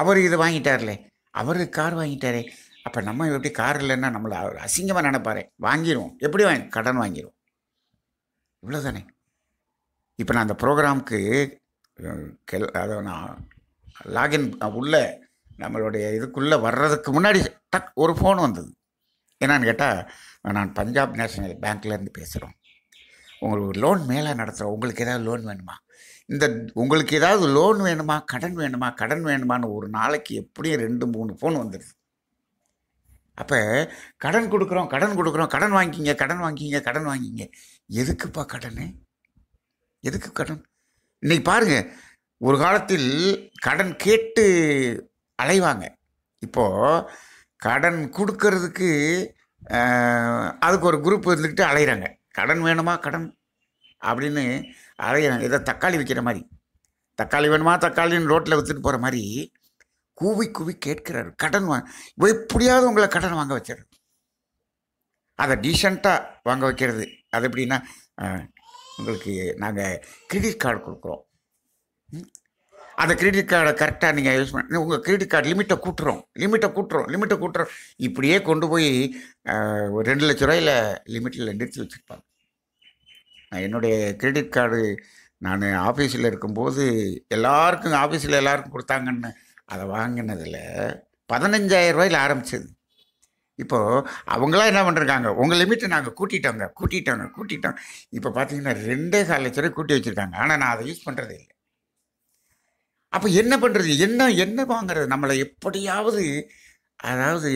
அவர் இதை வாங்கிட்டார்ல அவர் கார் வாங்கிட்டாரே அப்போ நம்ம எப்படி கார் இல்லைன்னா நம்மளை அசிங்கமாக நினைப்பாரு வாங்கிடுவோம் எப்படி வாங்கி கடன் வாங்கிடுவோம் இவ்வளோதானே இப்போ நான் அந்த ப்ரோக்ராமுக்கு கெல் அதை நான் லாகின் உள்ளே நம்மளுடைய இதுக்குள்ளே வர்றதுக்கு முன்னாடி டக் ஒரு ஃபோன் வந்தது என்னன்னு கேட்டால் நான் பஞ்சாப் நேஷனல் பேங்க்லேருந்து பேசுகிறோம் உங்களுக்கு லோன் மேலே நடத்துகிறோம் உங்களுக்கு ஏதாவது லோன் வேணுமா இந்த உங்களுக்கு ஏதாவது லோன் வேணுமா கடன் வேணுமா கடன் வேணுமான்னு ஒரு நாளைக்கு எப்படியும் ரெண்டு மூணு ஃபோன் வந்துடுது அப்போ கடன் கொடுக்குறோம் கடன் கொடுக்குறோம் கடன் வாங்கிக்கிங்க கடன் வாங்கிக்கிங்க கடன் வாங்கிக்கிங்க எதுக்குப்பா கடன் எதுக்கு கடன் இன்றைக்கி பாருங்கள் ஒரு காலத்தில் கடன் கேட்டு அலைவாங்க இப்போது கடன் கொடுக்கறதுக்கு அதுக்கு ஒரு குரூப் இருந்துக்கிட்டு அலைகிறாங்க கடன் வேணுமா கடன் அப்படின்னு அலைகிறாங்க இதை தக்காளி விற்கிற மாதிரி தக்காளி வேணுமா தக்காளின்னு ரோட்டில் விற்றுட்டு போகிற மாதிரி கூவி கூவி கேட்கிறாரு கடன் வாங்க எப்படியாவது உங்களை கடன் வாங்க வச்சிரு அதை டீசெண்டாக வாங்க வைக்கிறது அது எப்படின்னா உங்களுக்கு நாங்கள் கிரெடிட் கார்டு கொடுக்குறோம் அந்த கிரெடிட் கார்டை கரெக்டாக நீங்கள் யூஸ் பண்ண உங்கள் கிரெடிட் கார்டு லிமிட்டை கூட்டுறோம் லிமிட்டை கூட்டுறோம் லிமிட்டை கூட்டுறோம் இப்படியே கொண்டு போய் ஒரு ரெண்டு லட்ச ரூபாயில் லிமிட்டில் நிறுத்தி வச்சுருப்பாங்க என்னுடைய கிரெடிட் கார்டு நான் ஆஃபீஸில் இருக்கும்போது எல்லாருக்கும் ஆஃபீஸில் எல்லாருக்கும் கொடுத்தாங்கன்னு அதை வாங்கினதில் பதினஞ்சாயிரம் ரூபாயில் ஆரம்பிச்சது இப்போது அவங்களாம் என்ன பண்ணுறாங்க உங்கள் லிமிட்டை நாங்கள் கூட்டிட்டோங்க கூட்டிட்டோங்க கூட்டிட்டோம் இப்போ பார்த்தீங்கன்னா ரெண்டே கால் லட்ச ரூபாய் கூட்டி வச்சுருக்காங்க ஆனால் நான் அதை யூஸ் பண்ணுறது இல்லை அப்போ என்ன பண்ணுறது என்ன என்ன வாங்குறது நம்மளை எப்படியாவது அதாவது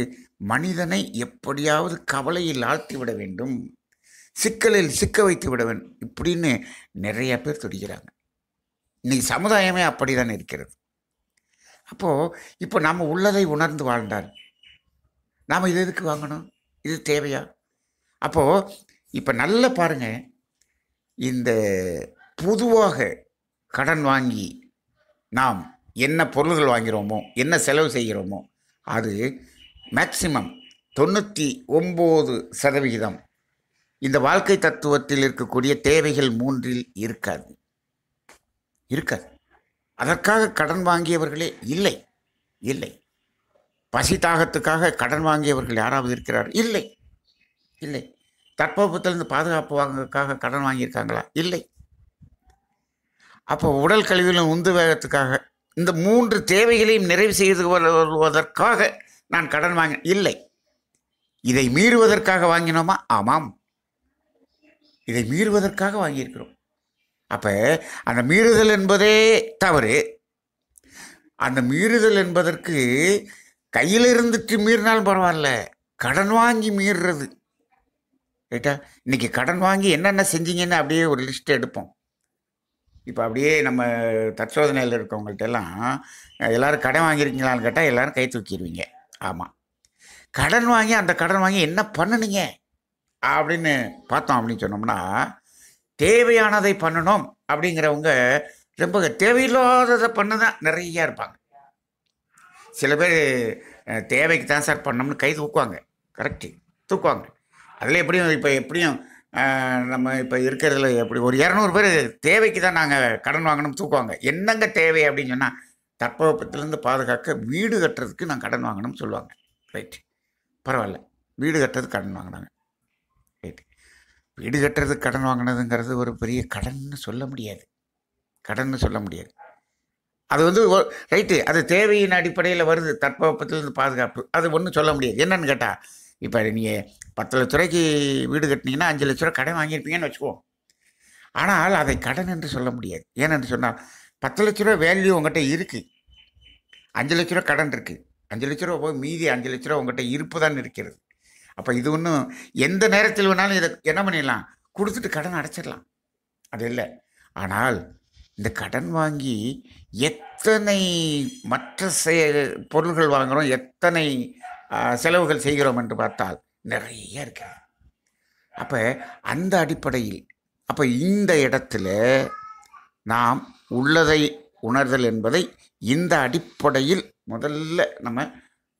மனிதனை எப்படியாவது கவலையில் ஆழ்த்தி விட வேண்டும் சிக்கலில் சிக்க வைத்து விட வேண்டும் இப்படின்னு நிறையா பேர் துடிக்கிறாங்க இன்றைக்கி சமுதாயமே அப்படி தான் இருக்கிறது அப்போது இப்போ நம்ம உள்ளதை உணர்ந்து வாழ்ந்தார் நாம் இது எதுக்கு வாங்கணும் இது தேவையா அப்போது இப்போ நல்லா பாருங்கள் இந்த பொதுவாக கடன் வாங்கி நாம் என்ன பொருள்கள் வாங்கிறோமோ என்ன செலவு செய்கிறோமோ அது மேக்சிமம் தொண்ணூற்றி ஒம்பது சதவிகிதம் இந்த வாழ்க்கை தத்துவத்தில் இருக்கக்கூடிய தேவைகள் மூன்றில் இருக்காது இருக்காது அதற்காக கடன் வாங்கியவர்களே இல்லை இல்லை பசி தாகத்துக்காக கடன் வாங்கியவர்கள் யாராவது இருக்கிறார் இல்லை இல்லை தட்பவெப்பத்திலிருந்து பாதுகாப்பு வாங்குறதுக்காக கடன் வாங்கியிருக்காங்களா இல்லை அப்போ உடல் கழிவிலும் உந்து வேகத்துக்காக இந்த மூன்று தேவைகளையும் நிறைவு செய்து வருவதற்காக நான் கடன் வாங்க இல்லை இதை மீறுவதற்காக வாங்கினோமா ஆமாம் இதை மீறுவதற்காக வாங்கியிருக்கிறோம் அப்போ அந்த மீறுதல் என்பதே தவறு அந்த மீறுதல் என்பதற்கு கையில் இருந்துட்டு மீறினாலும் பரவாயில்ல கடன் வாங்கி மீறுறது ரைட்டா இன்றைக்கி கடன் வாங்கி என்னென்ன செஞ்சீங்கன்னு அப்படியே ஒரு லிஸ்ட் எடுப்போம் இப்போ அப்படியே நம்ம தற்சோதனையில் இருக்கவங்கள்ட்ட எல்லாம் எல்லோரும் கடன் வாங்கியிருக்கீங்களான்னு கேட்டால் எல்லோரும் கை தூக்கிடுவீங்க ஆமாம் கடன் வாங்கி அந்த கடன் வாங்கி என்ன பண்ணுனீங்க அப்படின்னு பார்த்தோம் அப்படின்னு சொன்னோம்னா தேவையானதை பண்ணணும் அப்படிங்கிறவங்க ரொம்ப தேவையில்லாததை பண்ண தான் நிறையா இருப்பாங்க சில பேர் தேவைக்கு தான் சார் பண்ணோம்னு கை தூக்குவாங்க கரெக்டு தூக்குவாங்க அதில் எப்படியும் இப்போ எப்படியும் நம்ம இப்போ இருக்கிறதுல எப்படி ஒரு இரநூறு பேர் தேவைக்கு தான் நாங்கள் கடன் வாங்கினோம்னு தூக்குவாங்க என்னங்க தேவை அப்படின்னு சொன்னால் தட்பவெப்பத்திலேருந்து பாதுகாக்க வீடு கட்டுறதுக்கு நான் கடன் வாங்கணும்னு சொல்லுவாங்க ரைட் பரவாயில்ல வீடு கட்டுறது கடன் வாங்கினாங்க வீடு கட்டுறதுக்கு கடன் வாங்கினதுங்கிறது ஒரு பெரிய கடன்னு சொல்ல முடியாது கடன்னு சொல்ல முடியாது அது வந்து ரைட்டு அது தேவையின் அடிப்படையில் வருது தட்பவெப்பத்திலேருந்து பாதுகாப்பு அது ஒன்றும் சொல்ல முடியாது என்னன்னு கேட்டால் இப்போ நீங்கள் பத்து லட்ச ரூபாய்க்கு வீடு கட்டினீங்கன்னா அஞ்சு லட்ச ரூபா கடன் வாங்கியிருப்பீங்கன்னு வச்சுக்குவோம் ஆனால் அதை கடன் என்று சொல்ல முடியாது ஏன்னு சொன்னால் பத்து லட்ச ரூபா வேல்யூ உங்கள்கிட்ட இருக்குது அஞ்சு லட்ச ரூபா கடன் இருக்குது அஞ்சு லட்ச ரூபா போய் மீதி அஞ்சு லட்ச ரூபா உங்கள்கிட்ட இருப்பு தான் இருக்கிறது அப்போ இது ஒன்றும் எந்த நேரத்தில் வேணாலும் இதை என்ன பண்ணிடலாம் கொடுத்துட்டு கடன் அடைச்சிடலாம் அது இல்லை ஆனால் இந்த கடன் வாங்கி எத்தனை மற்ற செய பொருள்கள் வாங்குகிறோம் எத்தனை செலவுகள் செய்கிறோம் என்று பார்த்தால் நிறைய இருக்கு அப்போ அந்த அடிப்படையில் அப்போ இந்த இடத்துல நாம் உள்ளதை உணர்தல் என்பதை இந்த அடிப்படையில் முதல்ல நம்ம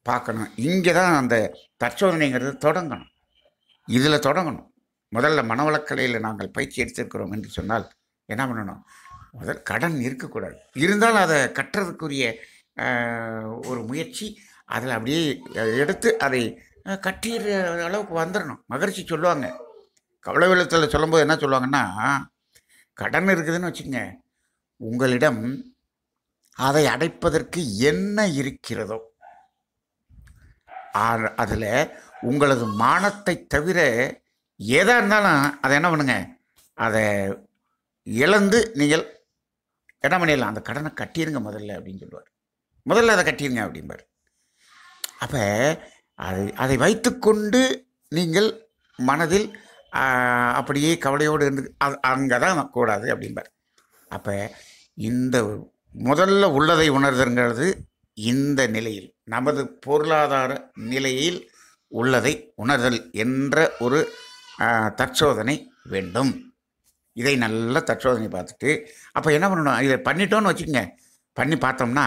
பார்க்கணும் இங்கே தான் அந்த தற்சோதனைங்கிறது தொடங்கணும் இதில் தொடங்கணும் முதல்ல மனவளக்கலையில் நாங்கள் பயிற்சி எடுத்திருக்கிறோம் என்று சொன்னால் என்ன பண்ணணும் முதல் கடன் இருக்கக்கூடாது இருந்தால் அதை கட்டுறதுக்குரிய ஒரு முயற்சி அதில் அப்படியே எடுத்து அதை கட்டிடுற அளவுக்கு வந்துடணும் மகிழ்ச்சி சொல்லுவாங்க கவலை வெள்ளத்தில் சொல்லும்போது என்ன சொல்லுவாங்கன்னா கடன் இருக்குதுன்னு வச்சுங்க உங்களிடம் அதை அடைப்பதற்கு என்ன இருக்கிறதோ அதில் உங்களது மானத்தை தவிர எதாக இருந்தாலும் அதை என்ன பண்ணுங்க அதை இழந்து நீங்கள் என்ன பண்ணிடலாம் அந்த கடனை கட்டிடுங்க முதல்ல அப்படின்னு சொல்லுவார் முதல்ல அதை கட்டிடுங்க அப்படிம்பார் அப்போ அதை அதை வைத்துக்கொண்டு நீங்கள் மனதில் அப்படியே கவலையோடு இருந்து அது அங்கே தான் கூடாது அப்படிம்பார் அப்போ இந்த முதல்ல உள்ளதை உணர்தல்ங்கிறது இந்த நிலையில் நமது பொருளாதார நிலையில் உள்ளதை உணர்தல் என்ற ஒரு தற்சோதனை வேண்டும் இதை நல்ல தற்சோதனை பார்த்துட்டு அப்போ என்ன பண்ணணும் இதை பண்ணிட்டோன்னு வச்சுக்கோங்க பண்ணி பார்த்தோம்னா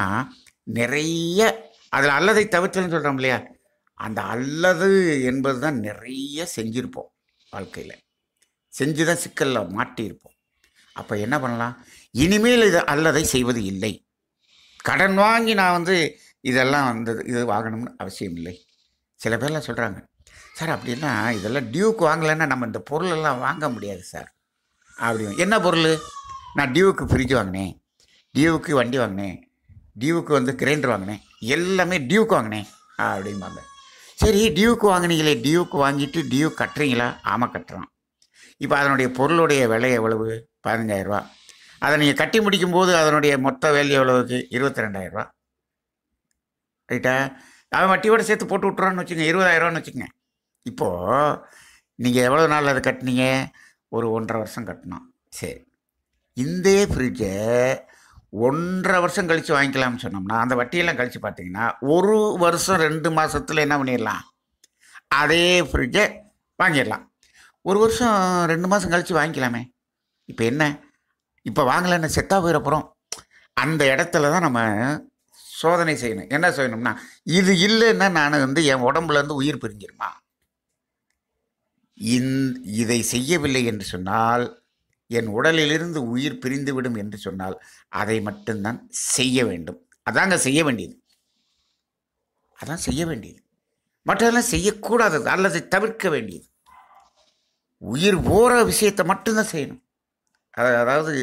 நிறைய அதில் அல்லதை தவிர்த்தல்னு சொல்கிறோம் இல்லையா அந்த அல்லது என்பது தான் நிறைய செஞ்சுருப்போம் வாழ்க்கையில் செஞ்சு தான் சிக்கலில் மாட்டியிருப்போம் அப்போ என்ன பண்ணலாம் இனிமேல் இது அல்லதை செய்வது இல்லை கடன் வாங்கி நான் வந்து இதெல்லாம் வந்து இது வாங்கணும்னு அவசியம் இல்லை சில பேர்லாம் சொல்கிறாங்க சார் அப்படின்னா இதெல்லாம் டியூக்கு வாங்கலைன்னா நம்ம இந்த பொருளெல்லாம் வாங்க முடியாது சார் அப்படி என்ன பொருள் நான் டியூக்கு ஃப்ரிட்ஜ் வாங்கினேன் டியூவுக்கு வண்டி வாங்கினேன் டியூவுக்கு வந்து கிரைண்டர் வாங்கினேன் எல்லாமே டியூக்கு வாங்கினேன் அப்படிம்பாங்க சரி டியூக்கு வாங்கினீங்களே டியூக்கு வாங்கிட்டு டியூ கட்டுறீங்களா ஆமாம் கட்டுறோம் இப்போ அதனுடைய பொருளுடைய விலை எவ்வளவு பதினஞ்சாயிரரூபா அதை நீங்கள் கட்டி முடிக்கும்போது அதனுடைய மொத்த வேல்யூ எவ்வளோவுக்கு இருபத்தி ரெண்டாயிரரூவா ரைட்டா அவன் வட்டியோட சேர்த்து போட்டு விட்றான்னு வச்சுங்க இருபதாயிரரூவான்னு வச்சுக்கோங்க இப்போது நீங்கள் எவ்வளோ நாள் அதை கட்டினீங்க ஒரு ஒன்றரை வருஷம் கட்டணும் சரி இந்த ஃப்ரிட்ஜை ஒன்றரை வருஷம் கழித்து வாங்கிக்கலாம்னு சொன்னோம்னா அந்த வட்டியெல்லாம் கழித்து பார்த்தீங்கன்னா ஒரு வருஷம் ரெண்டு மாதத்தில் என்ன பண்ணிடலாம் அதே ஃப்ரிட்ஜை வாங்கிடலாம் ஒரு வருஷம் ரெண்டு மாதம் கழித்து வாங்கிக்கலாமே இப்போ என்ன இப்போ வாங்கலைன்னு செத்தா போயிடப்புறம் அந்த இடத்துல தான் நம்ம சோதனை செய்யணும் என்ன செய்யணும்னா இது இல்லைன்னா நான் வந்து என் உடம்புலேருந்து உயிர் பிரிஞ்சிருமா இந் இதை செய்யவில்லை என்று சொன்னால் என் உடலிலிருந்து உயிர் பிரிந்துவிடும் என்று சொன்னால் அதை மட்டும்தான் செய்ய வேண்டும் அதாங்க செய்ய வேண்டியது அதான் செய்ய வேண்டியது மற்றதெல்லாம் செய்யக்கூடாதது அல்லது தவிர்க்க வேண்டியது உயிர் போகிற விஷயத்தை மட்டும்தான் செய்யணும் அதை அதாவது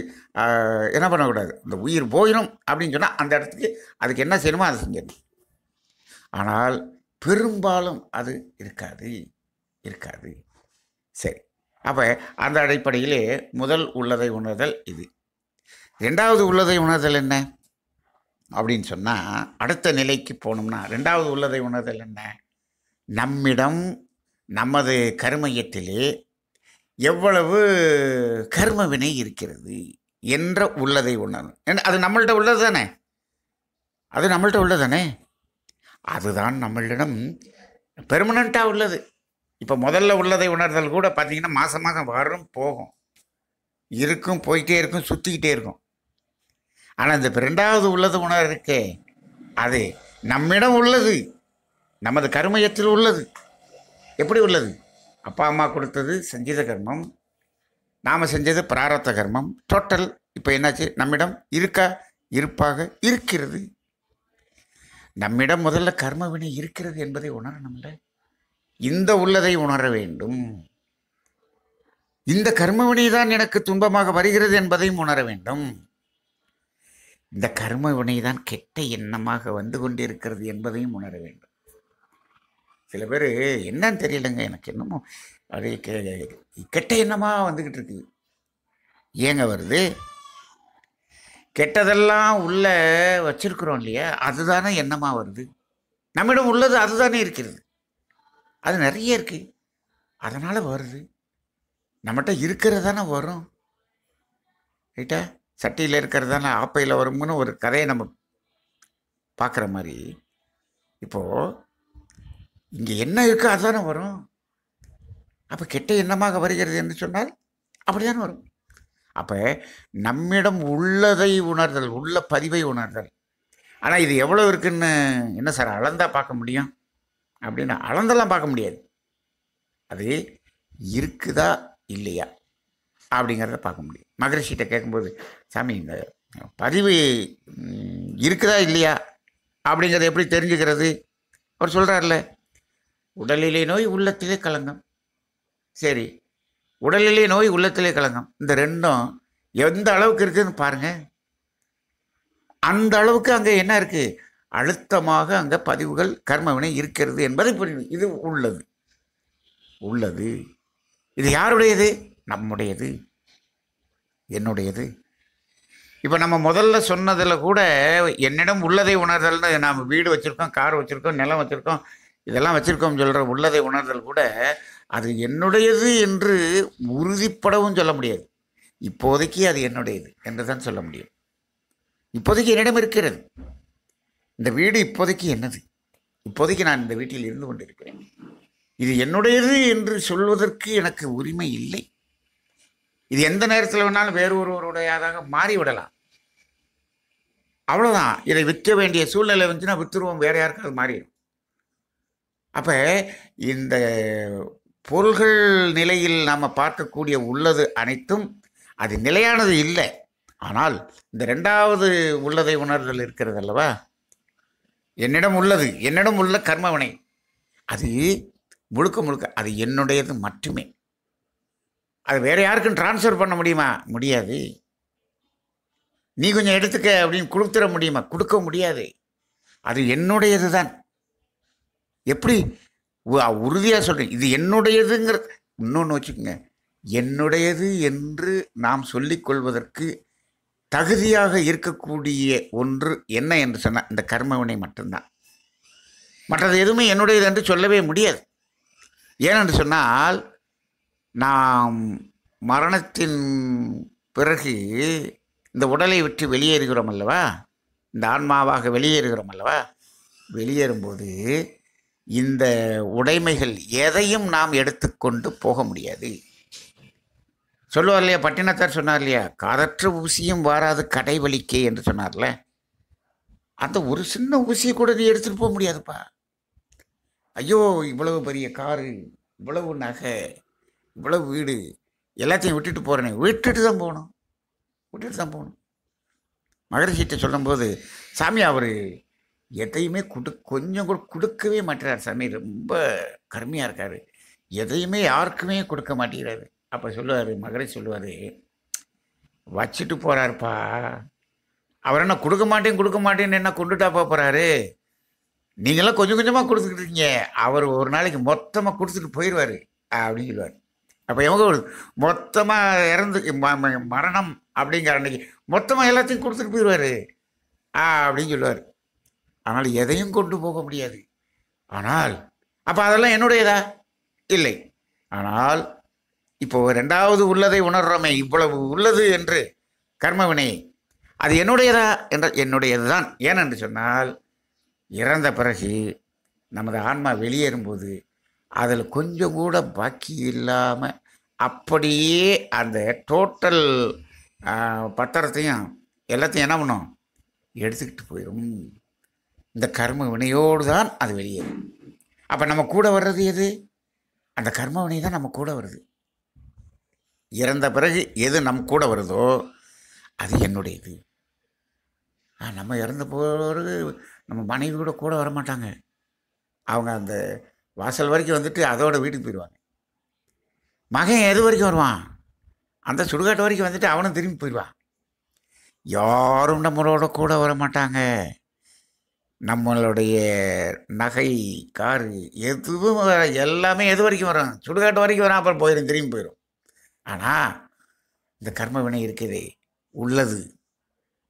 என்ன பண்ணக்கூடாது இந்த உயிர் போயிடும் அப்படின்னு சொன்னால் அந்த இடத்துக்கு அதுக்கு என்ன செய்யணுமோ அதை செஞ்சிடணும் ஆனால் பெரும்பாலும் அது இருக்காது இருக்காது சரி அப்போ அந்த அடிப்படையிலே முதல் உள்ளதை உணர்தல் இது ரெண்டாவது உள்ளதை உணர்தல் என்ன அப்படின்னு சொன்னால் அடுத்த நிலைக்கு போகணும்னா ரெண்டாவது உள்ளதை உணர்தல் என்ன நம்மிடம் நமது கருமையத்திலே எவ்வளவு கர்ம வினை இருக்கிறது என்ற உள்ளதை உணரும் அது நம்மள்கிட்ட உள்ளது தானே அது நம்மள்கிட்ட உள்ளது தானே அதுதான் நம்மளிடம் பெர்மனண்ட்டாக உள்ளது இப்போ முதல்ல உள்ளதை உணர்தல் கூட பார்த்தீங்கன்னா மாதம் மாதம் வரும் போகும் இருக்கும் போயிட்டே இருக்கும் சுற்றிக்கிட்டே இருக்கும் ஆனால் இந்த ரெண்டாவது உள்ளது உணர் இருக்கே அது நம்மிடம் உள்ளது நமது கருமையத்தில் உள்ளது எப்படி உள்ளது அப்பா அம்மா கொடுத்தது சஞ்சீத கர்மம் நாம் செஞ்சது பிராரத்த கர்மம் டோட்டல் இப்போ என்னாச்சு நம்மிடம் இருக்கா இருப்பாக இருக்கிறது நம்மிடம் முதல்ல கர்ம வினை இருக்கிறது என்பதை உணரணும்ல இந்த உள்ளதை உணர வேண்டும் இந்த வினை தான் எனக்கு துன்பமாக வருகிறது என்பதையும் உணர வேண்டும் இந்த கர்ம வினை தான் கெட்ட எண்ணமாக வந்து கொண்டிருக்கிறது என்பதையும் உணர வேண்டும் சில பேர் என்னன்னு தெரியலங்க எனக்கு என்னமோ அது கெட்ட எண்ணமாக வந்துக்கிட்டு இருக்குது ஏங்க வருது கெட்டதெல்லாம் உள்ளே வச்சுருக்குறோம் இல்லையா அதுதானே எண்ணமாக வருது நம்மிடம் உள்ளது அதுதானே இருக்கிறது அது நிறைய இருக்குது அதனால் வருது நம்மகிட்ட இருக்கிறது தானே வரும் ரைட்டா சட்டியில் இருக்கிறது தானே ஆப்பையில் வரும்னு ஒரு கதையை நம்ம பார்க்குற மாதிரி இப்போது இங்கே என்ன இருக்கோ அதுதானே வரும் அப்போ கெட்ட எண்ணமாக வருகிறது என்று சொன்னால் தானே வரும் அப்போ நம்மிடம் உள்ளதை உணர்தல் உள்ள பதிவை உணர்தல் ஆனால் இது எவ்வளோ இருக்குன்னு என்ன சார் அளந்தால் பார்க்க முடியும் அப்படின்னு அளந்தெல்லாம் பார்க்க முடியாது அது இருக்குதா இல்லையா அப்படிங்கிறத பார்க்க முடியும் மகரிஷிகிட்ட கேட்கும்போது சாமி இந்த பதிவு இருக்குதா இல்லையா அப்படிங்கிறத எப்படி தெரிஞ்சுக்கிறது அவர் சொல்கிறார்ல உடலிலே நோய் உள்ளத்திலே கலங்கம் சரி உடலிலே நோய் உள்ளத்திலே கலங்கம் இந்த ரெண்டும் எந்த அளவுக்கு இருக்குதுன்னு பாருங்கள் அந்த அளவுக்கு அங்கே என்ன இருக்குது அழுத்தமாக அங்கே பதிவுகள் கர்மவினை இருக்கிறது என்பது இது உள்ளது உள்ளது இது யாருடையது நம்முடையது என்னுடையது இப்போ நம்ம முதல்ல சொன்னதில் கூட என்னிடம் உள்ளதை உணர்தல்னு நாம் வீடு வச்சுருக்கோம் கார் வச்சுருக்கோம் நிலம் வச்சுருக்கோம் இதெல்லாம் வச்சுருக்கோம் சொல்கிற உள்ளதை உணர்தல் கூட அது என்னுடையது என்று உறுதிப்படவும் சொல்ல முடியாது இப்போதைக்கு அது என்னுடையது என்று தான் சொல்ல முடியும் இப்போதைக்கு என்னிடம் இருக்கிறது இந்த வீடு இப்போதைக்கு என்னது இப்போதைக்கு நான் இந்த வீட்டில் இருந்து கொண்டிருக்கிறேன் இது என்னுடையது என்று சொல்வதற்கு எனக்கு உரிமை இல்லை இது எந்த நேரத்தில் வேணாலும் வேறு ஒருவருடையதாக மாறிவிடலாம் அவ்வளோதான் இதை விற்க வேண்டிய சூழ்நிலை வந்துச்சுன்னா விற்றுருவோம் வேறு அது மாறிடும் அப்போ இந்த பொருள்கள் நிலையில் நாம் பார்க்கக்கூடிய உள்ளது அனைத்தும் அது நிலையானது இல்லை ஆனால் இந்த ரெண்டாவது உள்ளதை உணர்தல் இருக்கிறது அல்லவா என்னிடம் உள்ளது என்னிடம் உள்ள கர்மவனை அது முழுக்க முழுக்க அது என்னுடையது மட்டுமே அது வேறு யாருக்கும் டிரான்ஸ்ஃபர் பண்ண முடியுமா முடியாது நீ கொஞ்சம் எடுத்துக்க அப்படின்னு கொடுத்துட முடியுமா கொடுக்க முடியாது அது என்னுடையது தான் எப்படி உறுதியாக சொல்கிறேன் இது என்னுடையதுங்கிற இன்னொன்று வச்சுக்கோங்க என்னுடையது என்று நாம் சொல்லிக்கொள்வதற்கு தகுதியாக இருக்கக்கூடிய ஒன்று என்ன என்று சொன்னால் இந்த கர்மவினை மட்டும்தான் மற்றது எதுவுமே என்னுடையது என்று சொல்லவே முடியாது ஏனென்று சொன்னால் நாம் மரணத்தின் பிறகு இந்த உடலை விட்டு வெளியேறுகிறோம் அல்லவா இந்த ஆன்மாவாக வெளியேறுகிறோம் அல்லவா வெளியேறும்போது இந்த உடைமைகள் எதையும் நாம் எடுத்துக்கொண்டு போக முடியாது சொல்லுவார் இல்லையா பட்டினத்தார் சொன்னார் இல்லையா காதற்ற ஊசியும் வாராது கடை வலிக்கே என்று சொன்னார்ல அந்த ஒரு சின்ன ஊசியை கூட நீ எடுத்துகிட்டு போக முடியாதுப்பா ஐயோ இவ்வளவு பெரிய காரு இவ்வளவு நகை இவ்வளவு வீடு எல்லாத்தையும் விட்டுட்டு போகிறேனே விட்டுட்டு தான் போகணும் விட்டுட்டு தான் போகணும் மகரிஷிகிட்ட சொல்லும்போது சாமி அவர் எதையுமே கொடு கொஞ்சம் கூட கொடுக்கவே மாட்டேறார் சாமி ரொம்ப கருமையாக இருக்கார் எதையுமே யாருக்குமே கொடுக்க மாட்டேங்கிறாரு அப்போ சொல்லுவார் மகரை சொல்லுவார் வச்சுட்டு போகிறாருப்பா அவர் என்ன கொடுக்க மாட்டேன் கொடுக்க மாட்டேன்னு என்ன கொண்டுட்டாப்பா போகிறாரு நீங்களாம் கொஞ்சம் கொஞ்சமாக கொடுத்துக்கிட்டு இருக்கீங்க அவர் ஒரு நாளைக்கு மொத்தமாக கொடுத்துட்டு போயிடுவார் அப்படின்னு சொல்லுவார் அப்போ எவங்க மொத்தமாக இறந்து மரணம் அப்படிங்கிற அன்னைக்கு மொத்தமாக எல்லாத்தையும் கொடுத்துட்டு போயிடுவார் அப்படின்னு சொல்லுவார் ஆனால் எதையும் கொண்டு போக முடியாது ஆனால் அப்போ அதெல்லாம் என்னுடையதா இல்லை ஆனால் இப்போ ரெண்டாவது உள்ளதை உணர்றோமே இவ்வளவு உள்ளது என்று கர்மவினை அது என்னுடையதா என்ற என்னுடையது தான் ஏனென்று சொன்னால் இறந்த பிறகு நமது ஆன்மா வெளியேறும்போது அதில் கொஞ்சம் கூட பாக்கி இல்லாமல் அப்படியே அந்த டோட்டல் பத்திரத்தையும் எல்லாத்தையும் என்ன பண்ணும் எடுத்துக்கிட்டு போயிடும் இந்த கர்ம வினையோடு தான் அது வெளியே அப்போ நம்ம கூட வர்றது எது அந்த கர்ம வினை தான் நம்ம கூட வருது இறந்த பிறகு எது நம் கூட வருதோ அது என்னுடையது நம்ம இறந்து போகிறது நம்ம மனைவி கூட கூட வரமாட்டாங்க அவங்க அந்த வாசல் வரைக்கும் வந்துட்டு அதோட வீட்டுக்கு போயிடுவாங்க மகன் எது வரைக்கும் வருவான் அந்த சுடுகாட்டு வரைக்கும் வந்துட்டு அவனும் திரும்பி போயிடுவான் யாரும் நம்மளோட கூட வர மாட்டாங்க நம்மளுடைய நகை காரு எதுவும் எல்லாமே எது வரைக்கும் வரும் சுடுகாட்டு வரைக்கும் வரும் அப்புறம் போயிடும் திரும்பி போயிடும் ஆனால் இந்த கர்ம வினை இருக்கிறதே உள்ளது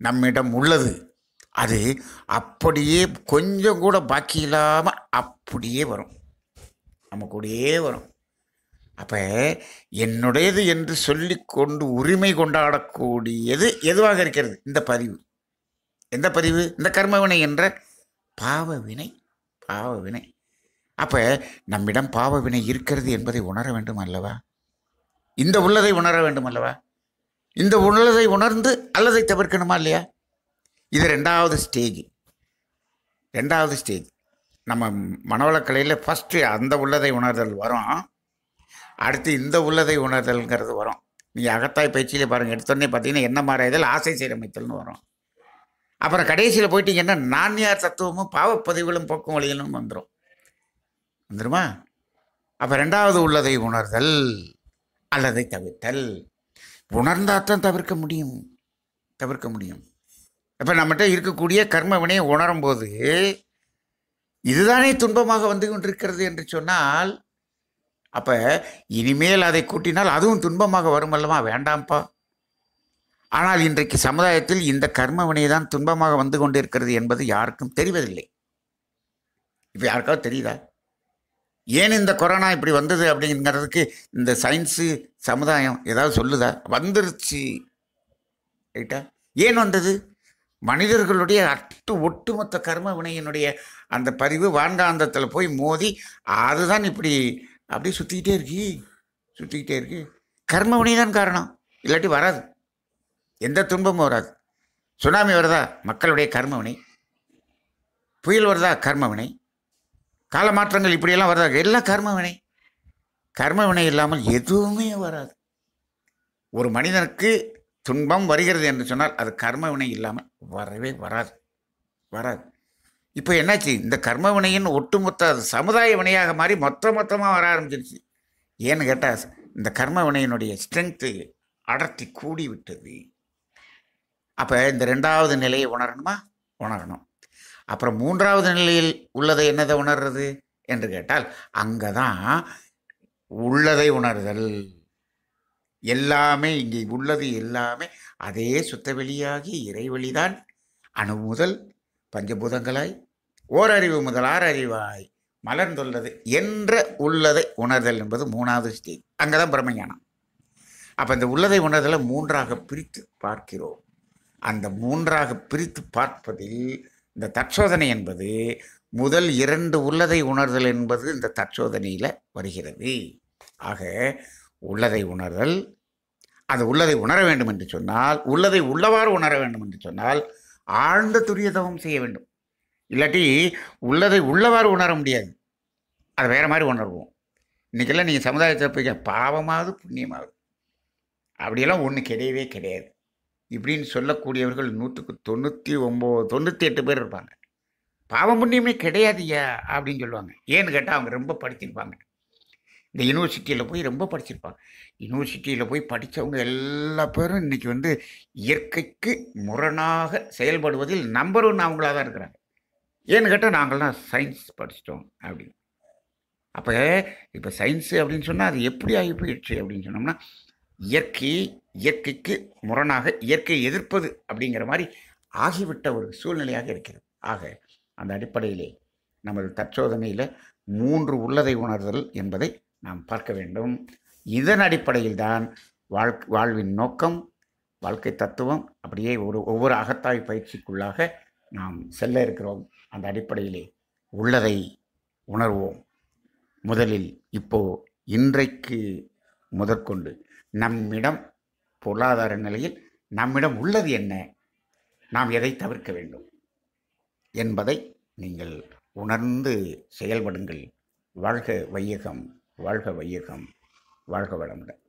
நம்மிடம் உள்ளது அது அப்படியே கொஞ்சம் கூட பாக்கி இல்லாமல் அப்படியே வரும் நம்ம கூடயே வரும் அப்போ என்னுடையது என்று சொல்லி கொண்டு உரிமை கொண்டாடக்கூடியது எதுவாக இருக்கிறது இந்த பதிவு எந்த பதிவு இந்த கர்மவினை என்ற பாவ வினை பாவ வினை அப்போ நம்மிடம் பாவ வினை இருக்கிறது என்பதை உணர வேண்டும் அல்லவா இந்த உள்ளதை உணர வேண்டும் அல்லவா இந்த உள்ளதை உணர்ந்து அல்லதை தவிர்க்கணுமா இல்லையா இது ரெண்டாவது ஸ்டேஜ் ரெண்டாவது ஸ்டேஜ் நம்ம மனவளக்கலையில் ஃபஸ்ட்டு அந்த உள்ளதை உணர்தல் வரும் அடுத்து இந்த உள்ளதை உணர்தல்ங்கிறது வரும் நீங்கள் அகத்தாய் பயிற்சியில் பாருங்கள் எடுத்தோடனே பார்த்தீங்கன்னா என்ன மாறாய்தல் ஆசை சீரமைத்தல்னு வரும் அப்புறம் கடைசியில் போயிட்டீங்கன்னா நான்யார் தத்துவமும் பாவப்பதிவுகளும் பக்கம் வழியிலும் வந்துடும் வந்துடுமா அப்போ ரெண்டாவது உள்ளதை உணர்தல் அல்லதை தவிர்த்தல் உணர்ந்தாத்தான் தவிர்க்க முடியும் தவிர்க்க முடியும் இப்போ நம்மகிட்ட இருக்கக்கூடிய கர்ம வினையை உணரும்போது இதுதானே துன்பமாக வந்து கொண்டிருக்கிறது என்று சொன்னால் அப்போ இனிமேல் அதை கூட்டினால் அதுவும் துன்பமாக வரும் அல்லவா வேண்டாம்ப்பா ஆனால் இன்றைக்கு சமுதாயத்தில் இந்த கர்ம வினை தான் துன்பமாக வந்து கொண்டிருக்கிறது என்பது யாருக்கும் தெரிவதில்லை இப்போ யாருக்காவது தெரியுதா ஏன் இந்த கொரோனா இப்படி வந்தது அப்படிங்கிறதுக்கு இந்த சயின்ஸு சமுதாயம் ஏதாவது சொல்லுதா வந்துருச்சு ரைட்டா ஏன் வந்தது மனிதர்களுடைய அட்டு ஒட்டுமொத்த கர்ம வினையினுடைய அந்த பதிவு வான்காந்தத்தில் போய் மோதி அதுதான் இப்படி அப்படியே சுற்றிக்கிட்டே இருக்கு சுற்றிக்கிட்டே இருக்கு கர்ம வினை தான் காரணம் இல்லாட்டி வராது எந்த துன்பமும் வராது சுனாமி வருதா மக்களுடைய கர்மவினை புயல் வருதா கர்மவினை காலமாற்றங்கள் இப்படியெல்லாம் வருதா எல்லாம் கர்மவினை கர்மவினை இல்லாமல் எதுவுமே வராது ஒரு மனிதனுக்கு துன்பம் வருகிறது என்று சொன்னால் அது கர்மவினை இல்லாமல் வரவே வராது வராது இப்போ என்னாச்சு இந்த கர்மவினையின் ஒட்டுமொத்த சமுதாய வினையாக மாறி மொத்த மொத்தமாக வர ஆரம்பிச்சிருச்சு ஏன்னு கேட்டால் இந்த கர்மவினையினுடைய ஸ்ட்ரென்த்து அடர்த்தி கூடிவிட்டது அப்போ இந்த ரெண்டாவது நிலையை உணரணுமா உணரணும் அப்புறம் மூன்றாவது நிலையில் உள்ளதை என்னதை உணர்றது என்று கேட்டால் அங்கே தான் உள்ளதை உணர்தல் எல்லாமே இங்கே உள்ளது எல்லாமே அதே சுத்தவெளியாகி இறைவெளிதான் அணு முதல் பஞ்சபூதங்களாய் ஓரறிவு முதல் ஆறறிவாய் மலர்ந்துள்ளது என்ற உள்ளதை உணர்தல் என்பது மூணாவது ஸ்டேஜ் அங்கே தான் பிரம்மஞானம் அப்போ இந்த உள்ளதை உணர்தலை மூன்றாக பிரித்து பார்க்கிறோம் அந்த மூன்றாக பிரித்து பார்ப்பதில் இந்த தற்சோதனை என்பது முதல் இரண்டு உள்ளதை உணர்தல் என்பது இந்த தற்சோதனையில் வருகிறது ஆக உள்ளதை உணர்தல் அது உள்ளதை உணர வேண்டும் என்று சொன்னால் உள்ளதை உள்ளவாறு உணர வேண்டும் என்று சொன்னால் ஆழ்ந்த துரியதவம் செய்ய வேண்டும் இல்லாட்டி உள்ளதை உள்ளவாறு உணர முடியாது அது வேறு மாதிரி உணர்வோம் இன்றைக்கெல்லாம் நீங்கள் சமுதாயத்தில் போய் பாவமாவது புண்ணியமாவது அப்படியெல்லாம் ஒன்று கிடையவே கிடையாது இப்படின்னு சொல்லக்கூடியவர்கள் நூற்றுக்கு தொண்ணூற்றி ஒம்பது தொண்ணூற்றி எட்டு பேர் இருப்பாங்க பாவம் புண்ணியமே கிடையாதுயா அப்படின்னு சொல்லுவாங்க ஏன்னு கேட்டால் அவங்க ரொம்ப படிச்சிருப்பாங்க இந்த யூனிவர்சிட்டியில் போய் ரொம்ப படிச்சிருப்பாங்க யூனிவர்சிட்டியில் போய் படித்தவங்க எல்லா பேரும் இன்றைக்கி வந்து இயற்கைக்கு முரணாக செயல்படுவதில் நம்பர் ஒன்று அவங்களாக தான் இருக்கிறாங்க ஏன்னு கேட்டால் நாங்கள்லாம் சயின்ஸ் படிச்சிட்டோம் அப்படின்னு அப்போ இப்போ சயின்ஸு அப்படின்னு சொன்னால் அது எப்படி ஆகி போயிடுச்சு அப்படின்னு சொன்னோம்னா இயற்கையை இயற்கைக்கு முரணாக இயற்கையை எதிர்ப்பது அப்படிங்கிற மாதிரி ஆகிவிட்ட ஒரு சூழ்நிலையாக இருக்கிறது ஆக அந்த அடிப்படையிலே நமது தற்சோதனையில் மூன்று உள்ளதை உணர்தல் என்பதை நாம் பார்க்க வேண்டும் இதன் அடிப்படையில் தான் வாழ் வாழ்வின் நோக்கம் வாழ்க்கை தத்துவம் அப்படியே ஒரு ஒவ்வொரு அகத்தாய் பயிற்சிக்குள்ளாக நாம் செல்ல இருக்கிறோம் அந்த அடிப்படையிலே உள்ளதை உணர்வோம் முதலில் இப்போ இன்றைக்கு முதற்கொண்டு நம்மிடம் பொருளாதார நிலையில் நம்மிடம் உள்ளது என்ன நாம் எதை தவிர்க்க வேண்டும் என்பதை நீங்கள் உணர்ந்து செயல்படுங்கள் வாழ்க வையகம் வாழ்க வையகம் வாழ்க வளமுடன்